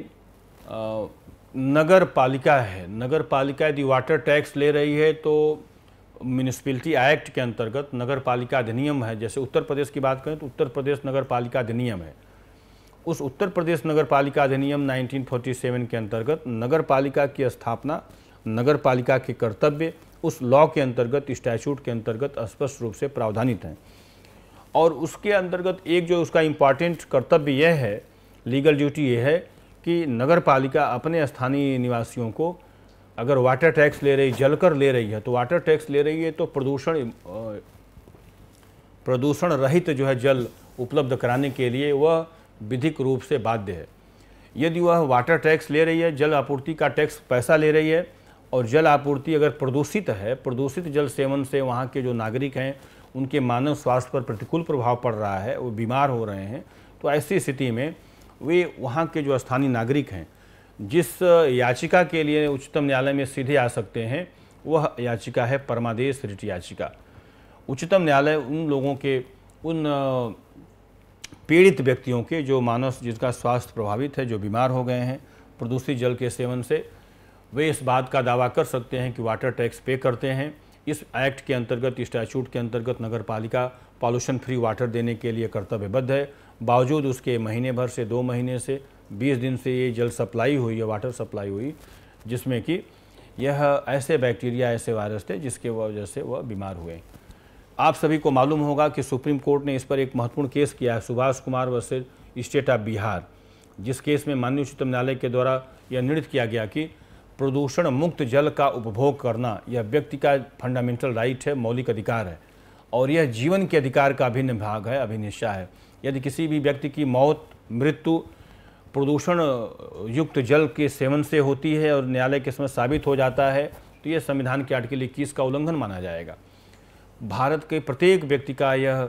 [SPEAKER 1] नगर पालिका है नगर पालिका यदि वाटर टैक्स ले रही है तो म्यूनिसपैलिटी एक्ट के अंतर्गत नगर पालिका अधिनियम है जैसे उत्तर प्रदेश की बात करें तो उत्तर प्रदेश नगर पालिका अधिनियम है उस उत्तर प्रदेश नगर पालिका अधिनियम 1947 के अंतर्गत नगर पालिका की स्थापना नगर पालिका के कर्तव्य उस लॉ के अंतर्गत स्टैचूट के अंतर्गत स्पष्ट रूप से प्रावधानित हैं और उसके अंतर्गत एक जो उसका इम्पॉर्टेंट कर्तव्य यह है लीगल ड्यूटी यह है कि नगर पालिका अपने स्थानीय निवासियों को अगर वाटर टैक्स ले रही जल कर ले रही है तो वाटर टैक्स ले रही है तो प्रदूषण प्रदूषण रहित जो है जल उपलब्ध कराने के लिए वह विधिक रूप से बाध्य है यदि वह वाटर टैक्स ले रही है जल आपूर्ति का टैक्स पैसा ले रही है और जल आपूर्ति अगर प्रदूषित है प्रदूषित जल सेवन से वहाँ के जो नागरिक हैं उनके मानव स्वास्थ्य पर प्रतिकूल प्रभाव पड़ रहा है वो बीमार हो रहे हैं तो ऐसी स्थिति में वे वहाँ के जो स्थानीय नागरिक हैं जिस याचिका के लिए उच्चतम न्यायालय में सीधे आ सकते हैं वह याचिका है परमादेश रिट याचिका उच्चतम न्यायालय उन लोगों के उन पीड़ित व्यक्तियों के जो मानव जिसका स्वास्थ्य प्रभावित है जो बीमार हो गए हैं प्रदूषित जल के सेवन से वे इस बात का दावा कर सकते हैं कि वाटर टैक्स पे करते हैं इस एक्ट के अंतर्गत स्टैचूट के अंतर्गत नगर पालिका पॉल्यूशन फ्री वाटर देने के लिए कर्तव्यबद्ध है बावजूद उसके महीने भर से दो महीने से बीस दिन से ये जल सप्लाई हुई है वाटर सप्लाई हुई जिसमें कि यह ऐसे बैक्टीरिया ऐसे वायरस थे जिसके वजह से वह बीमार हुए आप सभी को मालूम होगा कि सुप्रीम कोर्ट ने इस पर एक महत्वपूर्ण केस किया है Subhash Kumar versus State of Bihar जिस केस में माननीय उच्चतम न्यायालय के द्वारा यह निर्णित किया गया कि प्रदूषण मुक्त जल का उपभोग करना यह व्यक्ति का फंडामेंटल राइट है मौलिक अधिकार है और यह जीवन के अधिकार का अभिन्न भाग है अभिन्न हिस्सा है यदि किसी भी व्यक्ति की मौत मृत्यु प्रदूषण युक्त जल के सेवन से होती है और न्यायालय के समय साबित हो जाता है तो यह संविधान के आर्टिकल इक्कीस का उल्लंघन माना जाएगा भारत के प्रत्येक व्यक्ति का यह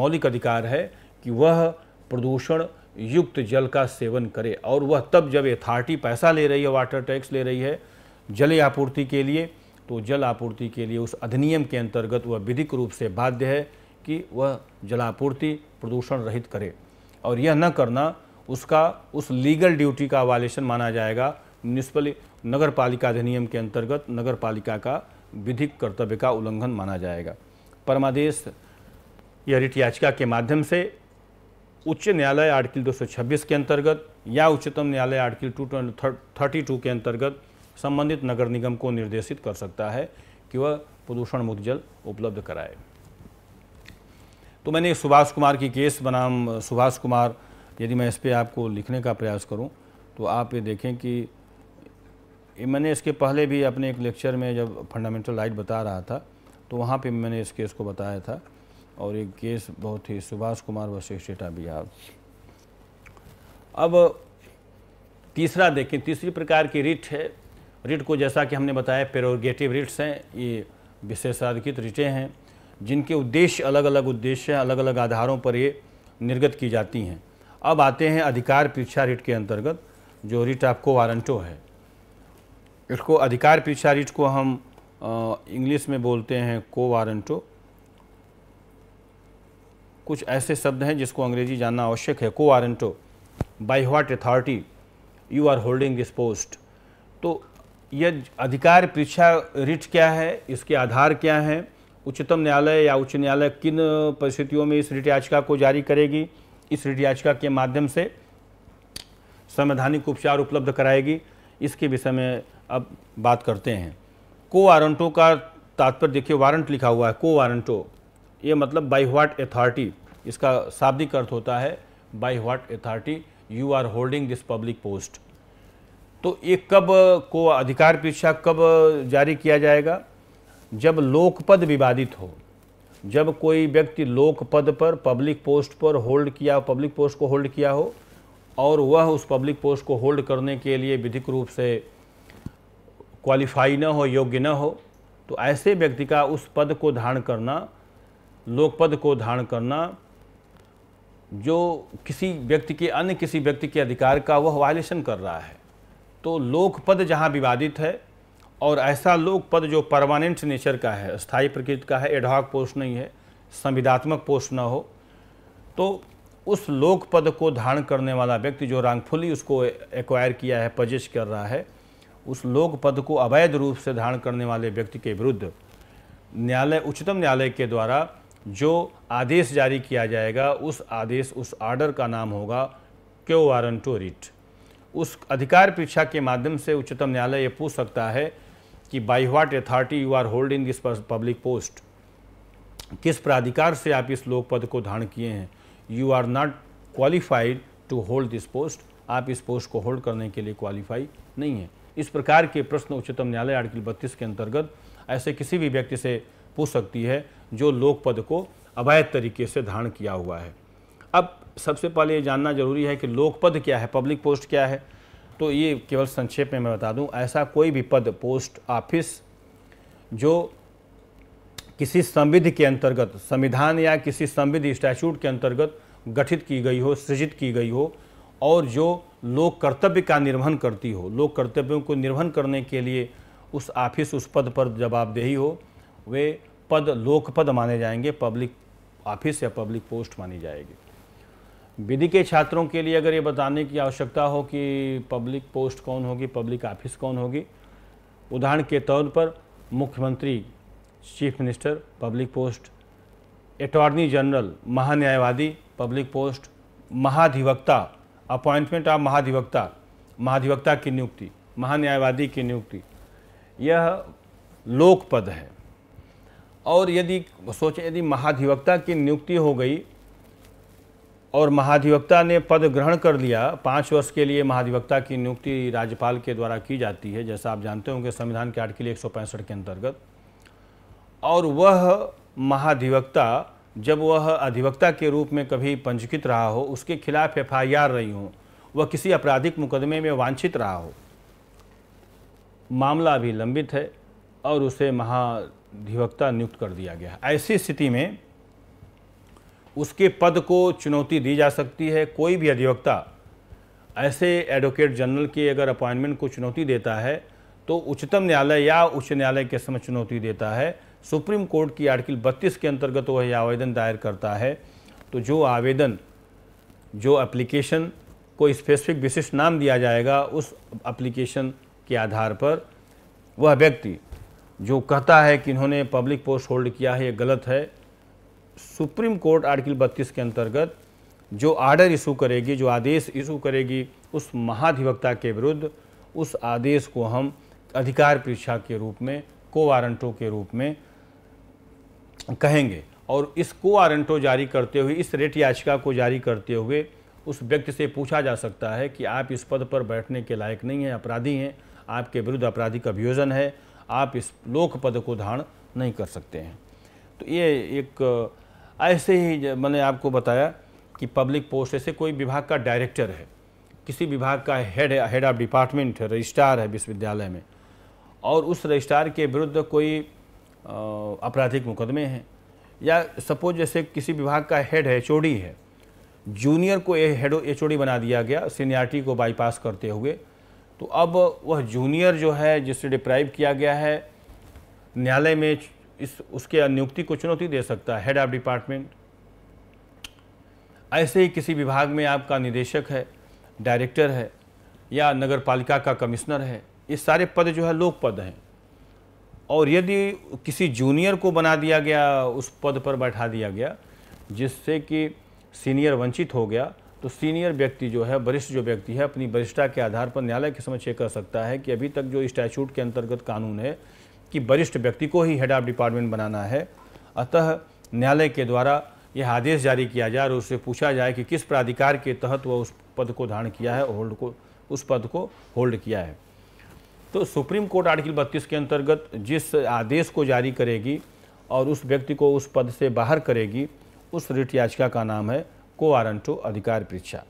[SPEAKER 1] मौलिक अधिकार है कि वह प्रदूषण युक्त जल का सेवन करे और वह तब जब अथॉरिटी पैसा ले रही है वाटर टैक्स ले रही है जल आपूर्ति के लिए तो जल आपूर्ति के लिए उस अधिनियम के अंतर्गत वह विधिक रूप से बाध्य है कि वह जलापूर्ति प्रदूषण रहित करे और यह न करना उसका उस लीगल ड्यूटी का वायलेशन माना जाएगा म्यूनिसिपल नगर पालिका अधिनियम के अंतर्गत नगर पालिका का विधिक कर्तव्य का उल्लंघन माना जाएगा परमादेश यह रिट याचिका के माध्यम से उच्च न्यायालय आर्टिकल 226 के अंतर्गत या उच्चतम न्यायालय आर्टिकल टू थर्टी टू के अंतर्गत संबंधित नगर निगम को निर्देशित कर सकता है कि वह प्रदूषण मुक्त जल उपलब्ध कराए तो मैंने सुभाष कुमार की केस बनाम सुभाष कुमार यदि मैं इस पर आपको लिखने का प्रयास करूं तो आप ये देखें कि मैंने इसके पहले भी अपने एक लेक्चर में जब फंडामेंटल राइट बता रहा था तो वहाँ पे मैंने इस केस को बताया था और एक केस बहुत ही सुभाष कुमार वशिष्ठ स्टेट बिहार अब तीसरा देखें तीसरी प्रकार की रिट है रिट को जैसा कि हमने बताया पेरोगेटिव रिट्स हैं ये विशेषाधिकृत रिटें हैं जिनके उद्देश्य अलग अलग उद्देश्य हैं अलग अलग आधारों पर ये निर्गत की जाती हैं अब आते हैं अधिकार परीक्षा रिट के अंतर्गत जो रिट आपको वारंटो है इसको अधिकार परीक्षा रिट को हम इंग्लिश में बोलते हैं को वारंटो कुछ ऐसे शब्द हैं जिसको अंग्रेजी जानना आवश्यक है को आरेंटो by what authority you are holding this post तो यह अधिकार परीक्षा रिट क्या है इसके आधार क्या हैं उच्चतम न्यायालय या उच्च न्यायालय किन परिस्थितियों में इस रिट याचिका को जारी करेगी इस रिट याचिका के माध्यम से संवैधानिक उपचार उपलब्ध कराएगी इसके विषय में अब बात करते हैं को वारंटों का तात्पर्य देखिए वारंट लिखा हुआ है को वारंटो ये मतलब बाई व्हाट अथॉरिटी इसका शाब्दिक अर्थ होता है by what authority you are holding this public post तो ये कब को अधिकार पीछा कब जारी किया जाएगा जब लोकपद विवादित हो जब कोई व्यक्ति लोकपद पर पब्लिक पोस्ट पर होल्ड किया पब्लिक पोस्ट को होल्ड किया हो और वह उस पब्लिक पोस्ट को होल्ड करने के लिए विधिक रूप से क्वालिफाई न हो योग्य न हो तो ऐसे व्यक्ति का उस पद को धारण करना लोकपद को धारण करना जो किसी व्यक्ति के अन्य किसी व्यक्ति के अधिकार का वह वायलेशन कर रहा है तो लोकपद जहाँ विवादित है और ऐसा लोकपद जो परमानेंट नेचर का है स्थायी प्रकृति का है एडवाक पोस्ट नहीं है संविधात्मक पोस्ट ना हो तो उस लोक पद को धारण करने वाला व्यक्ति जो रांगफुली उसको एक्वायर किया है पजिश कर रहा है उस लोक पद को अवैध रूप से धारण करने वाले व्यक्ति के विरुद्ध न्यायालय उच्चतम न्यायालय के द्वारा जो आदेश जारी किया जाएगा उस आदेश उस आर्डर का नाम होगा क्यो वारंटो रिट उस अधिकार परीक्षा के माध्यम से उच्चतम न्यायालय ये पूछ सकता है कि by what authority you are holding this public post किस प्राधिकार से आप इस लोक पद को धारण किए हैं you are not qualified to hold this post आप इस पोस्ट को होल्ड करने के लिए क्वालिफाई नहीं है इस प्रकार के प्रश्न उच्चतम न्यायालय आर्टिकल बत्तीस के अंतर्गत ऐसे किसी भी व्यक्ति से हो सकती है जो लोक पद को अवैध तरीके से धारण किया हुआ है अब सबसे पहले ये जानना जरूरी है कि लोक पद क्या है पब्लिक पोस्ट क्या है तो ये केवल संक्षेप में मैं बता दूं ऐसा कोई भी पद पोस्ट ऑफिस जो किसी संविधि के अंतर्गत संविधान या किसी संविधि स्टैचूट के अंतर्गत गठित की गई हो सृजित की गई हो और जो लोक कर्तव्य का निर्वहन करती हो लोक कर्तव्यों को निर्वहन करने के लिए उस ऑफिस उस पद पर जवाबदेही हो वे पद लोक पद माने जाएंगे पब्लिक ऑफिस या पब्लिक पोस्ट मानी जाएगी विधि के छात्रों के लिए अगर ये बताने की आवश्यकता हो कि पब्लिक पोस्ट कौन होगी पब्लिक ऑफिस कौन होगी उदाहरण के तौर पर मुख्यमंत्री chief minister public post attorney general महान्यायवादी पब्लिक पोस्ट महाधिवक्ता अपॉइंटमेंट ऑफ महाधिवक्ता महाधिवक्ता की नियुक्ति महान्यायवादी की नियुक्ति यह लोक पद है और यदि सोचें यदि महाधिवक्ता की नियुक्ति हो गई और महाधिवक्ता ने पद ग्रहण कर लिया पाँच वर्ष के लिए महाधिवक्ता की नियुक्ति राज्यपाल के द्वारा की जाती है जैसा आप जानते होंगे संविधान के आर्टिकल एक के अंतर्गत और वह महाधिवक्ता जब वह अधिवक्ता के रूप में कभी पंजीकृत रहा हो उसके खिलाफ एफ आई आर रही हो वह किसी आपराधिक मुकदमे में वांछित रहा हो मामला अभी लंबित है और उसे महा अधिवक्ता नियुक्त कर दिया गया है ऐसी स्थिति में उसके पद को चुनौती दी जा सकती है कोई भी अधिवक्ता ऐसे एडवोकेट जनरल के अगर अपॉइंटमेंट को चुनौती देता है तो उच्चतम न्यायालय या उच्च न्यायालय के समय चुनौती देता है सुप्रीम कोर्ट की आर्टिकल 32 के अंतर्गत वह आवेदन दायर करता है तो जो आवेदन जो एप्लीकेशन को स्पेसिफिक विशिष्ट नाम दिया जाएगा उस एप्लीकेशन के आधार पर वह व्यक्ति जो कहता है कि इन्होंने पब्लिक पोस्ट होल्ड किया है ये गलत है सुप्रीम कोर्ट आर्टिकल बत्तीस के अंतर्गत जो आर्डर इशू करेगी जो आदेश इशू करेगी उस महाधिवक्ता के विरुद्ध उस आदेश को हम अधिकार परीक्षा के रूप में को वारंटों के रूप में कहेंगे और इस को वारंटो जारी करते हुए इस रेट याचिका को जारी करते हुए उस व्यक्ति से पूछा जा सकता है कि आप इस पद पर बैठने के लायक नहीं हैं अपराधी हैं आपके विरुद्ध आपराधिक अभियोजन है आप इस लोक पद को धारण नहीं कर सकते हैं तो ये एक ऐसे ही मैंने आपको बताया कि पब्लिक पोस्ट ऐसे कोई विभाग का डायरेक्टर है किसी विभाग का हेड हेड ऑफ डिपार्टमेंट है रजिस्ट्रार है विश्वविद्यालय में और उस रजिस्ट्रार के विरुद्ध कोई आपराधिक मुकदमे हैं या सपोज जैसे किसी विभाग का हेड है एच है जूनियर को हेड एच बना दिया गया सीनियरिटी को बाईपास करते हुए तो अब वह जूनियर जो है जिससे डिप्राइव किया गया है न्यायालय में इस उसके नियुक्ति को चुनौती दे सकता है हेड ऑफ डिपार्टमेंट ऐसे ही किसी विभाग में आपका निदेशक है डायरेक्टर है या नगर पालिका का कमिश्नर है ये सारे पद जो है लोक पद हैं और यदि किसी जूनियर को बना दिया गया उस पद पर बैठा दिया गया जिससे कि सीनियर वंचित हो गया तो सीनियर व्यक्ति जो है वरिष्ठ जो व्यक्ति है अपनी वरिष्ठता के आधार पर न्यायालय के समक्ष ये कर सकता है कि अभी तक जो स्टैचूट के अंतर्गत कानून है कि वरिष्ठ व्यक्ति को ही हेड ऑफ डिपार्टमेंट बनाना है अतः न्यायालय के द्वारा यह आदेश जारी किया जाए और उससे पूछा जाए कि किस प्राधिकार के तहत वह उस पद को धारण किया है होल्ड को उस पद को होल्ड किया है तो सुप्रीम कोर्ट आर्टिकल बत्तीस के अंतर्गत जिस आदेश को जारी करेगी और उस व्यक्ति को उस पद से बाहर करेगी उस रिट याचिका का नाम है को वारंटो अधिकार परीक्षा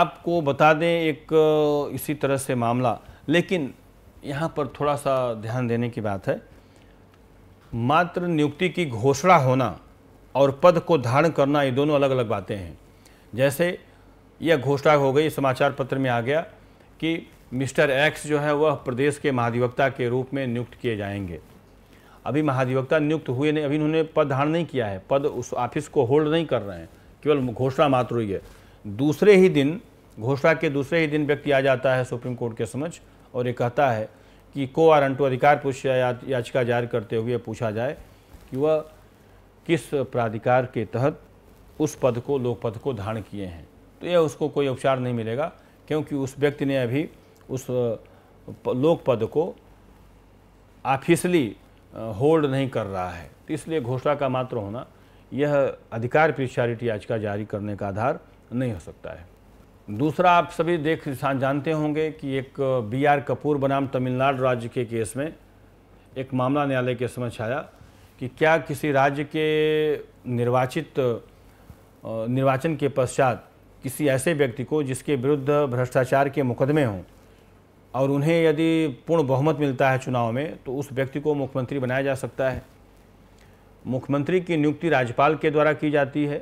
[SPEAKER 1] आपको बता दें एक इसी तरह से मामला लेकिन यहाँ पर थोड़ा सा ध्यान देने की बात है मात्र नियुक्ति की घोषणा होना और पद को धारण करना ये दोनों अलग अलग बातें हैं जैसे यह घोषणा हो गई समाचार पत्र में आ गया कि मिस्टर एक्स जो है वह प्रदेश के महाधिवक्ता के रूप में नियुक्त किए जाएंगे अभी महाधिवक्ता नियुक्त हुए नहीं अभी उन्होंने पद धारण नहीं किया है पद उस ऑफिस को होल्ड नहीं कर रहे हैं केवल घोषणा मात्र हुई है दूसरे ही दिन घोषणा के दूसरे ही दिन व्यक्ति आ जाता है सुप्रीम कोर्ट के समझ और ये कहता है कि को वारंटो अधिकार पूछ याचिका जारी करते हुए पूछा जाए कि वह किस प्राधिकार के तहत उस पद को लोक पद को धारण किए हैं तो यह उसको कोई उपचार नहीं मिलेगा क्योंकि उस व्यक्ति ने अभी उस लोक पद को ऑफिसली होल्ड नहीं कर रहा है तो इसलिए घोषणा का मात्र होना यह अधिकार पीछारिटी याचिका जारी करने का आधार नहीं हो सकता है दूसरा आप सभी देख जानते होंगे कि एक बी आर कपूर बनाम तमिलनाडु राज्य के केस में एक मामला न्यायालय के समक्ष आया कि क्या किसी राज्य के निर्वाचित निर्वाचन के पश्चात किसी ऐसे व्यक्ति को जिसके विरुद्ध भ्रष्टाचार के मुकदमे हों और उन्हें यदि पूर्ण बहुमत मिलता है चुनाव में तो उस व्यक्ति को मुख्यमंत्री बनाया जा सकता है मुख्यमंत्री की नियुक्ति राज्यपाल के द्वारा की जाती है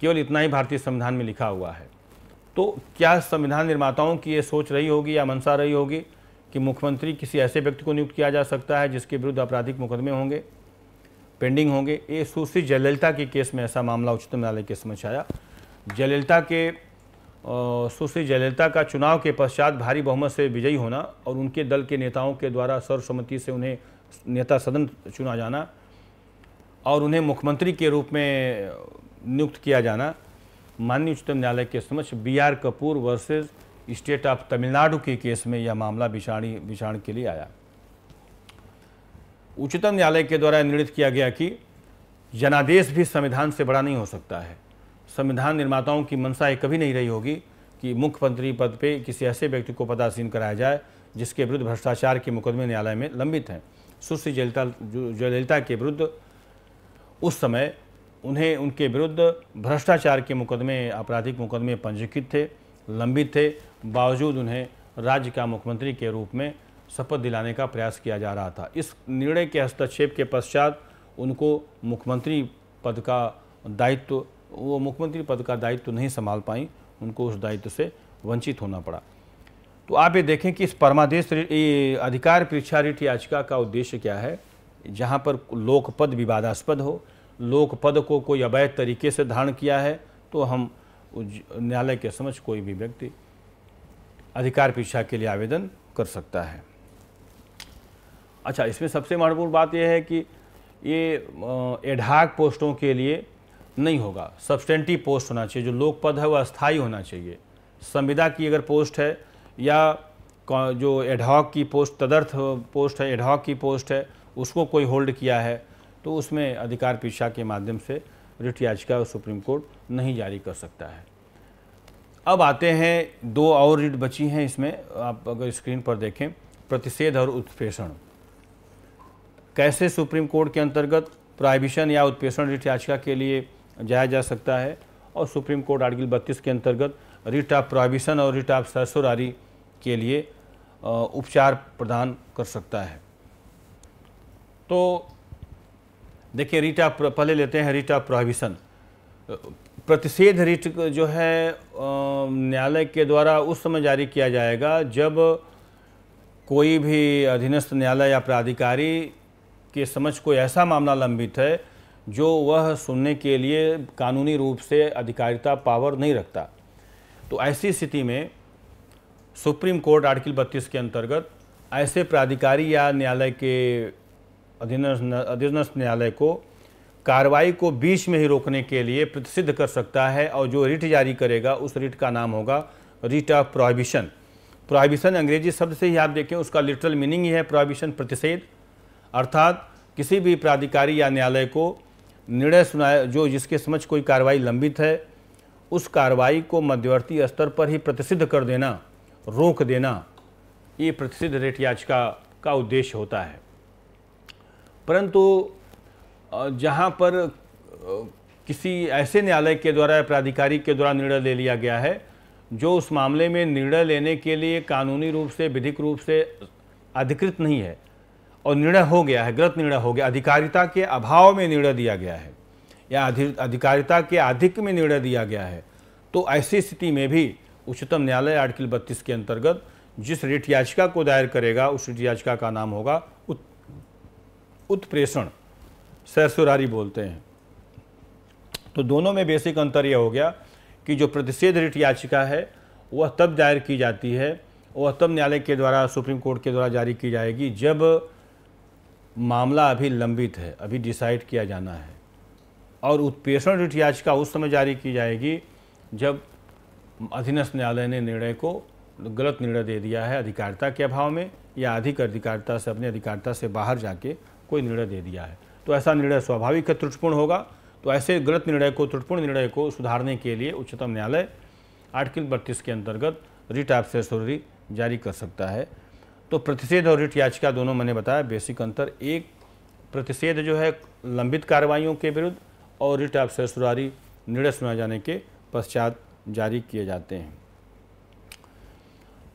[SPEAKER 1] केवल इतना ही भारतीय संविधान में लिखा हुआ है तो क्या संविधान निर्माताओं की ये सोच रही होगी या मनसा रही होगी कि मुख्यमंत्री किसी ऐसे व्यक्ति को नियुक्त किया जा सकता है जिसके विरुद्ध आपराधिक मुकदमे होंगे पेंडिंग होंगे ये सुश्री जयललिता के केस में ऐसा मामला उच्चतम न्यायालय के समझ आया जयललिता के सुश्री जयललिता का चुनाव के पश्चात भारी बहुमत से विजयी होना और उनके दल के नेताओं के द्वारा सर्वसम्मति से उन्हें नेता सदन चुना जाना और उन्हें मुख्यमंत्री के रूप में नियुक्त किया जाना माननीय उच्चतम न्यायालय के समक्ष B R Kapoor versus State of Tamil Nadu के केस में यह मामला विषाणी विचारण के लिए आया उच्चतम न्यायालय के द्वारा निर्णित किया गया कि जनादेश भी संविधान से बड़ा नहीं हो सकता है संविधान निर्माताओं की मनसा ये कभी नहीं रही होगी कि मुख्यमंत्री पद पे किसी ऐसे व्यक्ति को पदासीन कराया जाए जिसके विरुद्ध भ्रष्टाचार के मुकदमे न्यायालय में लंबित हैं सुश्री जयलता जयललिता के विरुद्ध उस समय उन्हें उनके विरुद्ध भ्रष्टाचार के मुकदमे आपराधिक मुकदमे पंजीकृत थे लंबित थे बावजूद उन्हें राज्य का मुख्यमंत्री के रूप में शपथ दिलाने का प्रयास किया जा रहा था इस निर्णय के हस्तक्षेप के पश्चात उनको मुख्यमंत्री पद का दायित्व वो मुख्यमंत्री पद का दायित्व तो नहीं संभाल पाई उनको उस दायित्व से वंचित होना पड़ा तो आप ये देखें कि इस परमादेश अधिकार परीक्षा रिट याचिका का उद्देश्य क्या है जहाँ पर लोकपद विवादास्पद हो लोकपद को कोई अवैध तरीके से धारण किया है तो हम न्यायालय के समक्ष कोई भी व्यक्ति अधिकार परीक्षा के लिए आवेदन कर सकता है अच्छा इसमें सबसे महत्वपूर्ण बात यह है कि ये एडहाक पोस्टों के लिए नहीं होगा सब्सटेंटिव पोस्ट होना चाहिए जो लोक पद है वह अस्थायी होना चाहिए संविदा की अगर पोस्ट है या जो एडहॉक की पोस्ट तदर्थ पोस्ट है एडहॉक की पोस्ट है उसको कोई होल्ड किया है तो उसमें अधिकार पीछा के माध्यम से रिट याचिका सुप्रीम कोर्ट नहीं जारी कर सकता है अब आते हैं दो और रिट बची हैं इसमें आप अगर स्क्रीन पर देखें प्रतिषेध और उत्प्रेषण कैसे सुप्रीम कोर्ट के अंतर्गत प्राइबिशन या उत्प्रेषण रिट याचिका के लिए जाया जा सकता है और सुप्रीम कोर्ट आर्टिकल बत्तीस के अंतर्गत रिट ऑफ प्रोहिबिशन और रिट ऑफ सरसोरारी के लिए उपचार प्रदान कर सकता है तो देखिए रिट ऑफ पहले लेते हैं रिट ऑफ प्रोहिबिशन प्रतिषेध रिट जो है न्यायालय के द्वारा उस समय जारी किया जाएगा जब कोई भी अधीनस्थ न्यायालय या प्राधिकारी के समझ कोई ऐसा मामला लंबित है जो वह सुनने के लिए कानूनी रूप से अधिकारिता पावर नहीं रखता तो ऐसी स्थिति में सुप्रीम कोर्ट आर्टिकल बत्तीस के अंतर्गत ऐसे प्राधिकारी या न्यायालय के अधीनस्थ न्यायालय को कार्रवाई को बीच में ही रोकने के लिए प्रतिसिद्ध कर सकता है और जो रिट जारी करेगा उस रिट का नाम होगा रिट ऑफ प्रोहिबिशन प्रोहिबिशन अंग्रेजी शब्द से ही आप देखें उसका लिटरल मीनिंग ही है प्रोहिबिशन प्रतिषेध अर्थात किसी भी प्राधिकारी या न्यायालय को निर्णय सुनाया जो जिसके समझ कोई कार्रवाई लंबित है उस कार्रवाई को मध्यवर्ती स्तर पर ही प्रतिसिद्ध कर देना रोक देना ये प्रतिसिद्ध रेट याचिका का उद्देश्य होता है परंतु जहाँ पर किसी ऐसे न्यायालय के द्वारा प्राधिकारी के द्वारा निर्णय ले लिया गया है जो उस मामले में निर्णय लेने के लिए कानूनी रूप से विधिक रूप से अधिकृत नहीं है और निर्णय हो गया है गलत निर्णय हो गया अधिकारिता के अभाव में निर्णय दिया गया है या अधिकारिता के अधिक में निर्णय दिया गया है तो ऐसी स्थिति में भी उच्चतम न्यायालय आर्टिकल बत्तीस के अंतर्गत जिस रिट याचिका को दायर करेगा उस रिट याचिका का नाम होगा उत्प्रेषण सरसुरारी बोलते हैं तो दोनों में बेसिक अंतर यह हो गया कि जो प्रतिषेध रिट याचिका है वह तब दायर की जाती है वह तब न्यायालय के द्वारा सुप्रीम कोर्ट के द्वारा जारी की जाएगी जब मामला अभी लंबित है अभी डिसाइड किया जाना है और उत्प्रेषण रिट याचिका उस समय जारी की जाएगी जब अधीनस्थ न्यायालय ने निर्णय को गलत निर्णय दे दिया है अधिकारिता के अभाव में या अधिक अधिकारिता से अपने अधिकारिता से बाहर जाके कोई निर्णय दे दिया है तो ऐसा निर्णय स्वाभाविक है त्रुटपूर्ण होगा तो ऐसे गलत निर्णय को त्रुटिपूर्ण निर्णय को सुधारने के लिए उच्चतम न्यायालय आर्टिकल बत्तीस के अंतर्गत रिट ऑफ सेसोरी जारी कर सकता है तो प्रतिषेध और रिट याचिका दोनों मैंने बताया बेसिक अंतर एक प्रतिषेध जो है लंबित कार्रवाइयों के विरुद्ध और रिट ऑफ सेसुरारी निरस्त सुनाए जाने के पश्चात जारी किए जाते हैं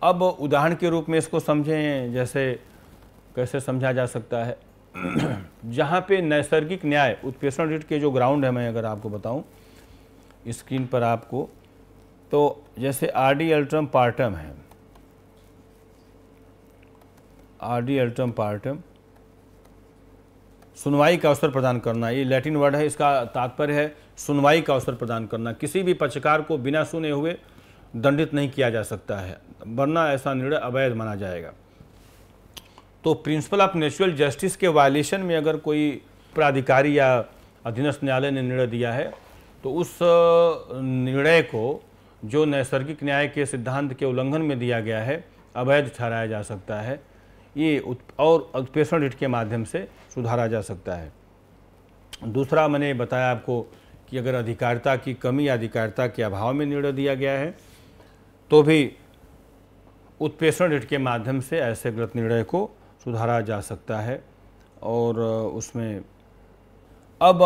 [SPEAKER 1] अब उदाहरण के रूप में इसको समझें जैसे कैसे समझा जा सकता है जहाँ पे नैसर्गिक न्याय उत्पेषण रिट के जो ग्राउंड है मैं अगर आपको बताऊँ स्क्रीन पर आपको तो जैसे आर डी अल्ट्रम पार्टम है आर्डी एल्टम पार्टम सुनवाई का अवसर प्रदान करना ये लैटिन वर्ड है इसका तात्पर्य है सुनवाई का अवसर प्रदान करना किसी भी पक्षकार को बिना सुने हुए दंडित नहीं किया जा सकता है वरना ऐसा निर्णय अवैध माना जाएगा तो प्रिंसिपल ऑफ नेचुरल जस्टिस के वायलेशन में अगर कोई प्राधिकारी या अधीनस्थ न्यायालय ने निर्णय दिया है तो उस निर्णय को जो नैसर्गिक न्याय के सिद्धांत के उल्लंघन में दिया गया है अवैध ठहराया जा सकता है ये उत, और उत्प्रेषण रिट के माध्यम से सुधारा जा सकता है दूसरा मैंने बताया आपको कि अगर अधिकारिता की कमी या अधिकारिता के अभाव में निर्णय दिया गया है तो भी उत्प्रेषण रिट के माध्यम से ऐसे गलत निर्णय को सुधारा जा सकता है और उसमें अब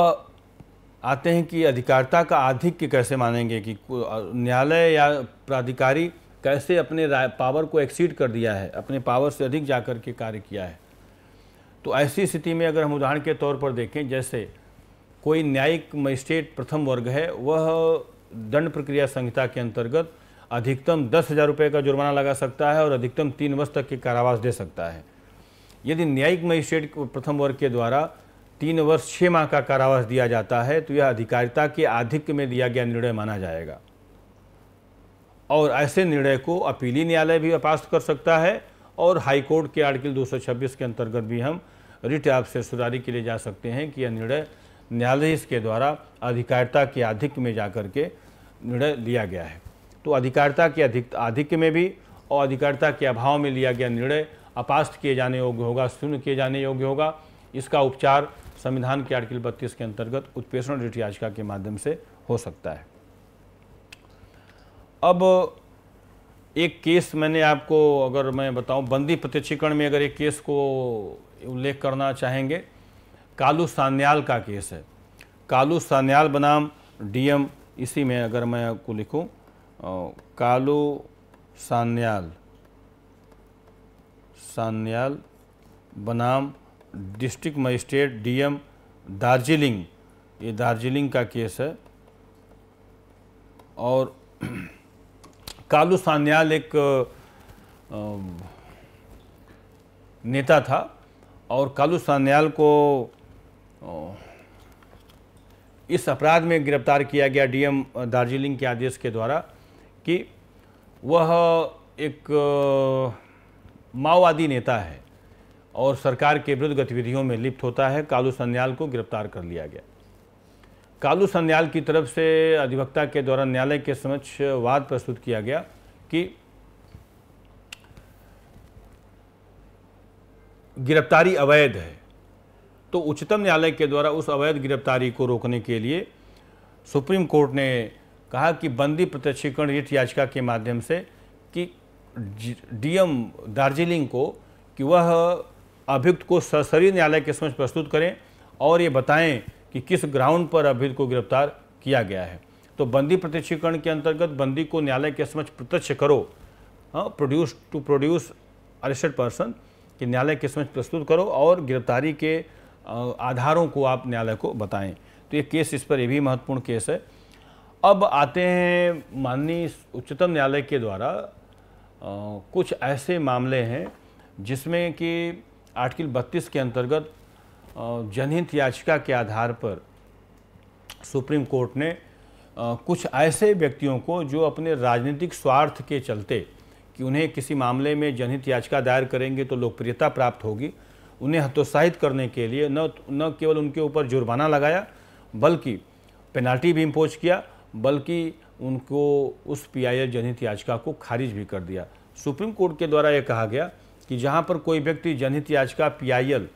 [SPEAKER 1] आते हैं कि अधिकारिता का आधिक्य कैसे मानेंगे कि न्यायालय या प्राधिकारी कैसे अपने पावर को एक्सीड कर दिया है अपने पावर से अधिक जा कर के कार्य किया है तो ऐसी स्थिति में अगर हम उदाहरण के तौर पर देखें जैसे कोई न्यायिक मजिस्ट्रेट प्रथम वर्ग है वह दंड प्रक्रिया संहिता के अंतर्गत अधिकतम दस हज़ार रुपये का जुर्माना लगा सकता है और अधिकतम तीन वर्ष तक के कारावास दे सकता है यदि न्यायिक मजिस्ट्रेट प्रथम वर्ग के द्वारा तीन वर्ष छः माह का कारावास दिया जाता है तो यह अधिकारिता के आधिक्य में दिया गया निर्णय माना जाएगा और ऐसे निर्णय को अपीली न्यायालय भी पास कर सकता है और हाईकोर्ट के आर्टिकल 226 के अंतर्गत भी हम रिट आप से सुधारी के लिए जा सकते हैं कि यह निर्णय न्यायाधीश के द्वारा अधिकारिता के अधिक में जा कर के निर्णय लिया गया है तो अधिकारिता के अधिक अधिक में भी और अधिकारिता के अभाव में लिया गया निर्णय अपास्त किए जाने योग्य होगा शून्य किए जाने योग्य होगा इसका उपचार संविधान के आर्टिकल बत्तीस के अंतर्गत उत्पेषण रिट याचिका के माध्यम से हो सकता है अब एक केस मैंने आपको अगर मैं बताऊं बंदी प्रत्यक्षीकरण में अगर एक केस को उल्लेख करना चाहेंगे कालू सान्याल का केस है कालू सान्याल बनाम डीएम इसी में अगर मैं आपको लिखूं कालू सान्याल सान्याल बनाम डिस्ट्रिक्ट मजिस्ट्रेट डीएम दार्जिलिंग ये दार्जिलिंग का केस है और कालू सान्याल एक नेता था और कालू सान्याल को इस अपराध में गिरफ्तार किया गया डीएम दार्जिलिंग के आदेश के द्वारा कि वह एक माओवादी नेता है और सरकार के विरुद्ध गतिविधियों में लिप्त होता है कालू सन्याल को गिरफ्तार कर लिया गया कालू संयाल की तरफ से अधिवक्ता के द्वारा न्यायालय के समक्ष वाद प्रस्तुत किया गया कि गिरफ्तारी अवैध है तो उच्चतम न्यायालय के द्वारा उस अवैध गिरफ्तारी को रोकने के लिए सुप्रीम कोर्ट ने कहा कि बंदी प्रत्यक्षीकरण रिट याचिका के माध्यम से कि डीएम दार्जिलिंग को कि वह अभियुक्त को सरसरी न्यायालय के समक्ष प्रस्तुत करें और ये बताएं कि किस ग्राउंड पर अभी को गिरफ्तार किया गया है तो बंदी प्रत्यक्षीकरण के अंतर्गत बंदी को न्यायालय के समक्ष प्रत्यक्ष करो produce to produce arrested person कि न्यायालय के समक्ष प्रस्तुत करो और गिरफ्तारी के आधारों को आप न्यायालय को बताएं तो ये केस इस पर ये भी महत्वपूर्ण केस है अब आते हैं माननीय उच्चतम न्यायालय के द्वारा आ, कुछ ऐसे मामले हैं जिसमें कि आर्टिकल बत्तीस के अंतर्गत जनहित याचिका के आधार पर सुप्रीम कोर्ट ने कुछ ऐसे व्यक्तियों को जो अपने राजनीतिक स्वार्थ के चलते कि उन्हें किसी मामले में जनहित याचिका दायर करेंगे तो लोकप्रियता प्राप्त होगी उन्हें हतोत्साहित करने के लिए न न केवल उनके ऊपर जुर्माना लगाया बल्कि पेनाल्टी भी इम्पोज किया बल्कि उनको उस पी आई जनहित याचिका को खारिज भी कर दिया सुप्रीम कोर्ट के द्वारा यह कहा गया कि जहाँ पर कोई व्यक्ति जनहित याचिका पी आई एल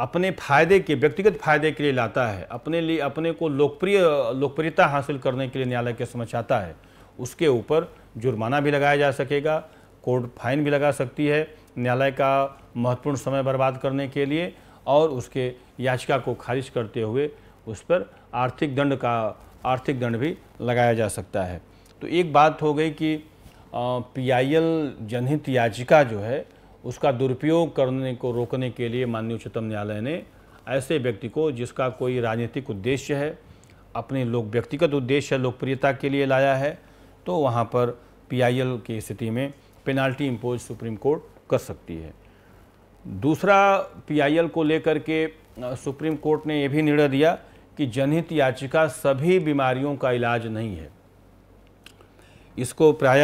[SPEAKER 1] अपने फायदे के व्यक्तिगत फायदे के लिए लाता है अपने लिए अपने को लोकप्रिय लोकप्रियता हासिल करने के लिए न्यायालय के समक्ष आता है उसके ऊपर जुर्माना भी लगाया जा सकेगा कोर्ट फाइन भी लगा सकती है न्यायालय का महत्वपूर्ण समय बर्बाद करने के लिए और उसके याचिका को खारिज करते हुए उस पर आर्थिक दंड का आर्थिक दंड भी लगाया जा सकता है तो एक बात हो गई कि पीआईएल जनहित याचिका जो है उसका दुरुपयोग करने को रोकने के लिए माननीय उच्चतम न्यायालय ने ऐसे व्यक्ति को जिसका कोई राजनीतिक उद्देश्य है अपने लोग व्यक्तिगत उद्देश्य लोकप्रियता के लिए लाया है तो वहाँ पर पीआईएल की स्थिति में पेनाल्टी इम्पोज सुप्रीम कोर्ट कर सकती है दूसरा पीआईएल को लेकर के सुप्रीम कोर्ट ने यह भी निर्णय दिया कि जनहित याचिका सभी बीमारियों का इलाज नहीं है इसको प्राय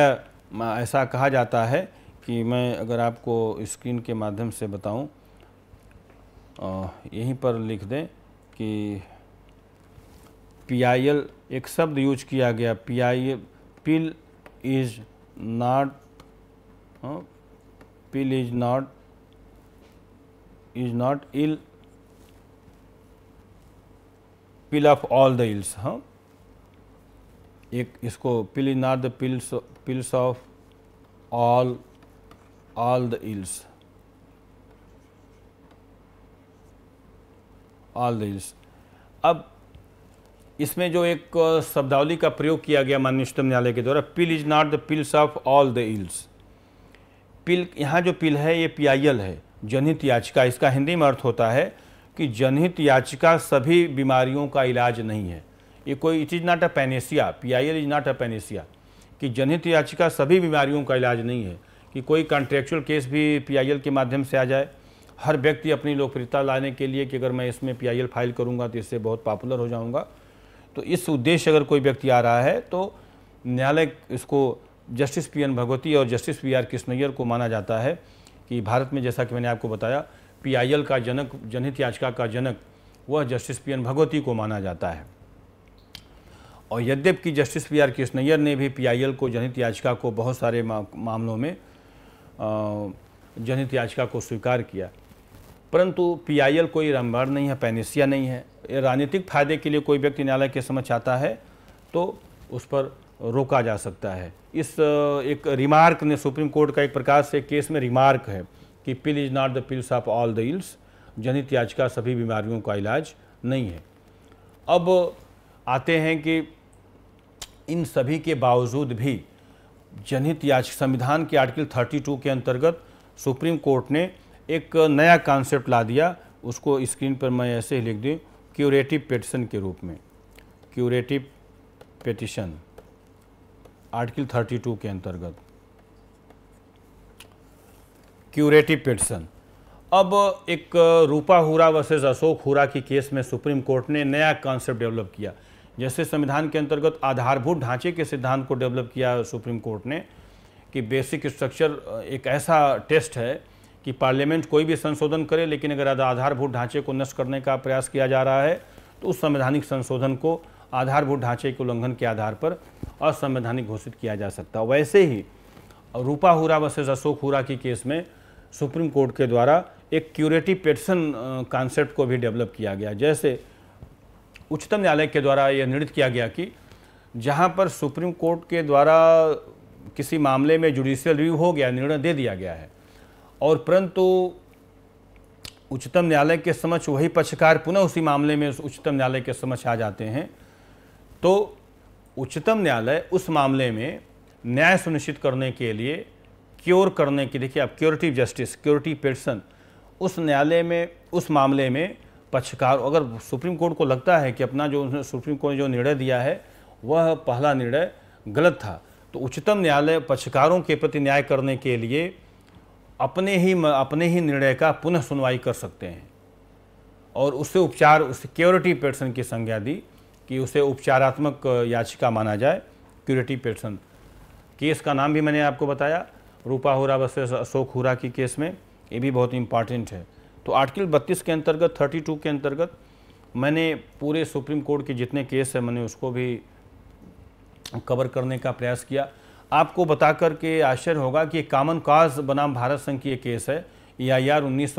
[SPEAKER 1] ऐसा कहा जाता है कि मैं अगर आपको स्क्रीन के माध्यम से बताऊं यहीं पर लिख दें कि पी आई एल एक शब्द यूज किया गया P I L pill is not pill is not is not ill pill of all the ills हाँ एक इसको pill is not the pills pills of all all the yields all the yields अब इसमें जो एक शब्दावली का प्रयोग किया गया माननीय उच्चतम न्यायालय के द्वारा pill is not the pills of all the ills pill यहाँ जो पिल है ये पीआईएल है जनहित याचिका इसका हिंदी में अर्थ होता है कि जनहित याचिका सभी बीमारियों का इलाज नहीं है ये कोई it is not a panacea PIL is not a panacea कि जनहित याचिका सभी बीमारियों का इलाज नहीं है कि कोई कॉन्ट्रेक्चुअल केस भी पीआईएल के माध्यम से आ जाए हर व्यक्ति अपनी लोकप्रियता लाने के लिए कि अगर मैं इसमें पीआईएल फाइल करूँगा तो इससे बहुत पॉपुलर हो जाऊँगा तो इस उद्देश्य अगर कोई व्यक्ति आ रहा है तो न्यायालय इसको जस्टिस पी एन भगवती और जस्टिस वी आर कृष्णैयर को माना जाता है कि भारत में जैसा कि मैंने आपको बताया पी का जनक जनहित याचिका का जनक वह जस्टिस पी एन भगवती को माना जाता है और यद्यप कि जस्टिस पी आर कृष्णैयर ने भी पीआईएल को जनहित याचिका को बहुत सारे मामलों में जनहित याचिका को स्वीकार किया परंतु पीआईएल कोई रामबार नहीं है पैनिसिया नहीं है राजनीतिक फायदे के लिए कोई व्यक्ति न्यायालय के समक्ष आता है तो उस पर रोका जा सकता है इस एक रिमार्क ने सुप्रीम कोर्ट का एक प्रकार से केस में रिमार्क है कि pill is not the pills of all the ills जनहित याचिका सभी बीमारियों का इलाज नहीं है अब आते हैं कि इन सभी के बावजूद भी जनहित याचिका संविधान के आर्टिकल 32 के अंतर्गत सुप्रीम कोर्ट ने एक नया कॉन्सेप्ट ला दिया उसको स्क्रीन पर मैं ऐसे ही लिख दूँ क्यूरेटिव पिटिशन के रूप में क्यूरेटिव पिटिशन आर्टिकल 32 के अंतर्गत क्यूरेटिव पिटिशन अब एक रूपा हुरा वर्सेज अशोक हुरा की केस में सुप्रीम कोर्ट ने नया कॉन्सेप्ट डेवलप किया जैसे संविधान के अंतर्गत आधारभूत ढांचे के सिद्धांत को डेवलप किया सुप्रीम कोर्ट ने कि बेसिक स्ट्रक्चर एक ऐसा टेस्ट है कि पार्लियामेंट कोई भी संशोधन करे लेकिन अगर आधारभूत ढांचे को नष्ट करने का प्रयास किया जा रहा है तो उस संवैधानिक संशोधन को आधारभूत ढांचे के उल्लंघन के आधार पर असंवैधानिक घोषित किया जा सकता वैसे ही रूपा हुरा वर्सेज अशोक हुरा की केस में सुप्रीम कोर्ट के द्वारा एक क्यूरेटिव पेटसन कॉन्सेप्ट को भी डेवलप किया गया जैसे उच्चतम न्यायालय के द्वारा यह निर्णित किया गया कि जहाँ पर सुप्रीम कोर्ट के द्वारा किसी मामले में जुडिशियल रिव्यू हो गया निर्णय दे दिया गया है और परंतु उच्चतम न्यायालय के समक्ष वही पक्षकार पुनः उसी मामले में उच्चतम न्यायालय के समक्ष आ जाते हैं तो उच्चतम न्यायालय उस मामले में न्याय सुनिश्चित करने के लिए क्योर करने की देखिए आप क्योरिटी जस्टिस क्योरिटी पर्सन उस न्यायालय में उस मामले में पक्षकार अगर सुप्रीम कोर्ट को लगता है कि अपना जो सुप्रीम कोर्ट ने जो निर्णय दिया है वह पहला निर्णय गलत था तो उच्चतम न्यायालय पक्षकारों के प्रति न्याय करने के लिए अपने ही अपने ही निर्णय का पुनः सुनवाई कर सकते हैं और उससे उपचार उस क्योरिटी पेटसन की संज्ञा दी कि उसे उपचारात्मक याचिका माना जाए क्योरिटी पेटसन केस का नाम भी मैंने आपको बताया रूपा हुरा बस अशोक हुरा की केस में ये भी बहुत इम्पॉर्टेंट है तो आर्टिकल 32 के अंतर्गत 32 के अंतर्गत मैंने पूरे सुप्रीम कोर्ट के जितने केस हैं मैंने उसको भी कवर करने का प्रयास किया आपको बता कर के आश्चर्य होगा कि कामन काज बनाम भारत संघ की एक केस है या आई आर उन्नीस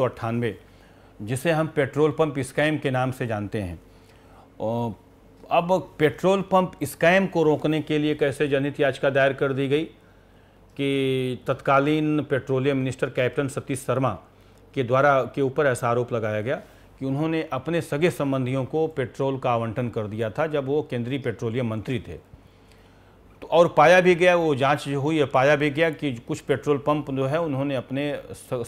[SPEAKER 1] जिसे हम पेट्रोल पंप स्कैम के नाम से जानते हैं अब पेट्रोल पंप स्कैम को रोकने के लिए कैसे जनहित याचिका दायर कर दी गई कि तत्कालीन petroleum minister captain Satish Sharma के द्वारा के ऊपर ऐसा आरोप लगाया गया कि उन्होंने अपने सगे संबंधियों को पेट्रोल का आवंटन कर दिया था जब वो केंद्रीय पेट्रोलियम मंत्री थे तो और पाया भी गया वो जांच जो हुई है पाया भी गया कि कुछ पेट्रोल पंप जो है उन्होंने अपने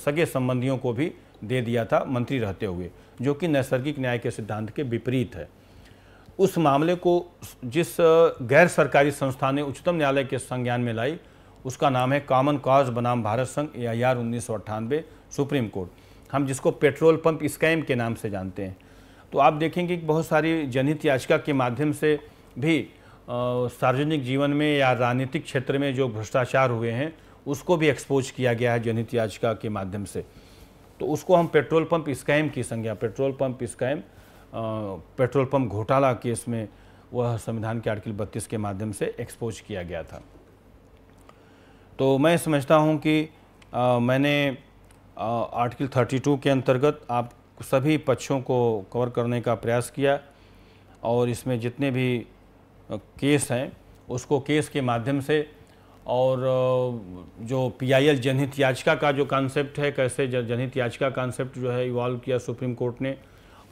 [SPEAKER 1] सगे संबंधियों को भी दे दिया था मंत्री रहते हुए जो कि नैसर्गिक न्याय के सिद्धांत के विपरीत है उस मामले को जिस गैर सरकारी संस्था ने उच्चतम न्यायालय के संज्ञान में लाई उसका नाम है कॉमन कॉज बनाम भारत संघ ए आई आर उन्नीस सुप्रीम कोर्ट हम जिसको पेट्रोल पंप स्कैम के नाम से जानते हैं तो आप देखेंगे कि बहुत सारी जनहित याचिका के माध्यम से भी सार्वजनिक जीवन में या राजनीतिक क्षेत्र में जो भ्रष्टाचार हुए हैं उसको भी एक्सपोज किया गया है जनहित याचिका के माध्यम से तो उसको हम पेट्रोल पंप स्कैम की संज्ञा petrol pump scam petrol pump घोटाला केस में वह संविधान के आर्टिकल बत्तीस के माध्यम से एक्सपोज किया गया था तो मैं समझता हूं कि आ, मैंने आ, आर्टिकल 32 के अंतर्गत आप सभी पक्षों को कवर करने का प्रयास किया और इसमें जितने भी केस हैं उसको केस के माध्यम से और जो पीआईएल जनहित याचिका का जो कॉन्सेप्ट है कैसे जनहित याचिका कॉन्सेप्ट जो है इवॉल्व किया सुप्रीम कोर्ट ने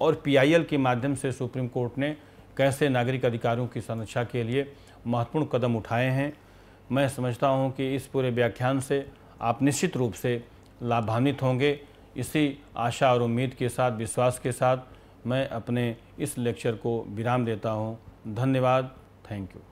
[SPEAKER 1] और पीआईएल के माध्यम से सुप्रीम कोर्ट ने कैसे नागरिक अधिकारों की संरक्षा के लिए महत्वपूर्ण कदम उठाए हैं मैं समझता हूँ कि इस पूरे व्याख्यान से आप निश्चित रूप से लाभान्वित होंगे इसी आशा और उम्मीद के साथ विश्वास के साथ मैं अपने इस लेक्चर को विराम देता हूँ धन्यवाद थैंक यू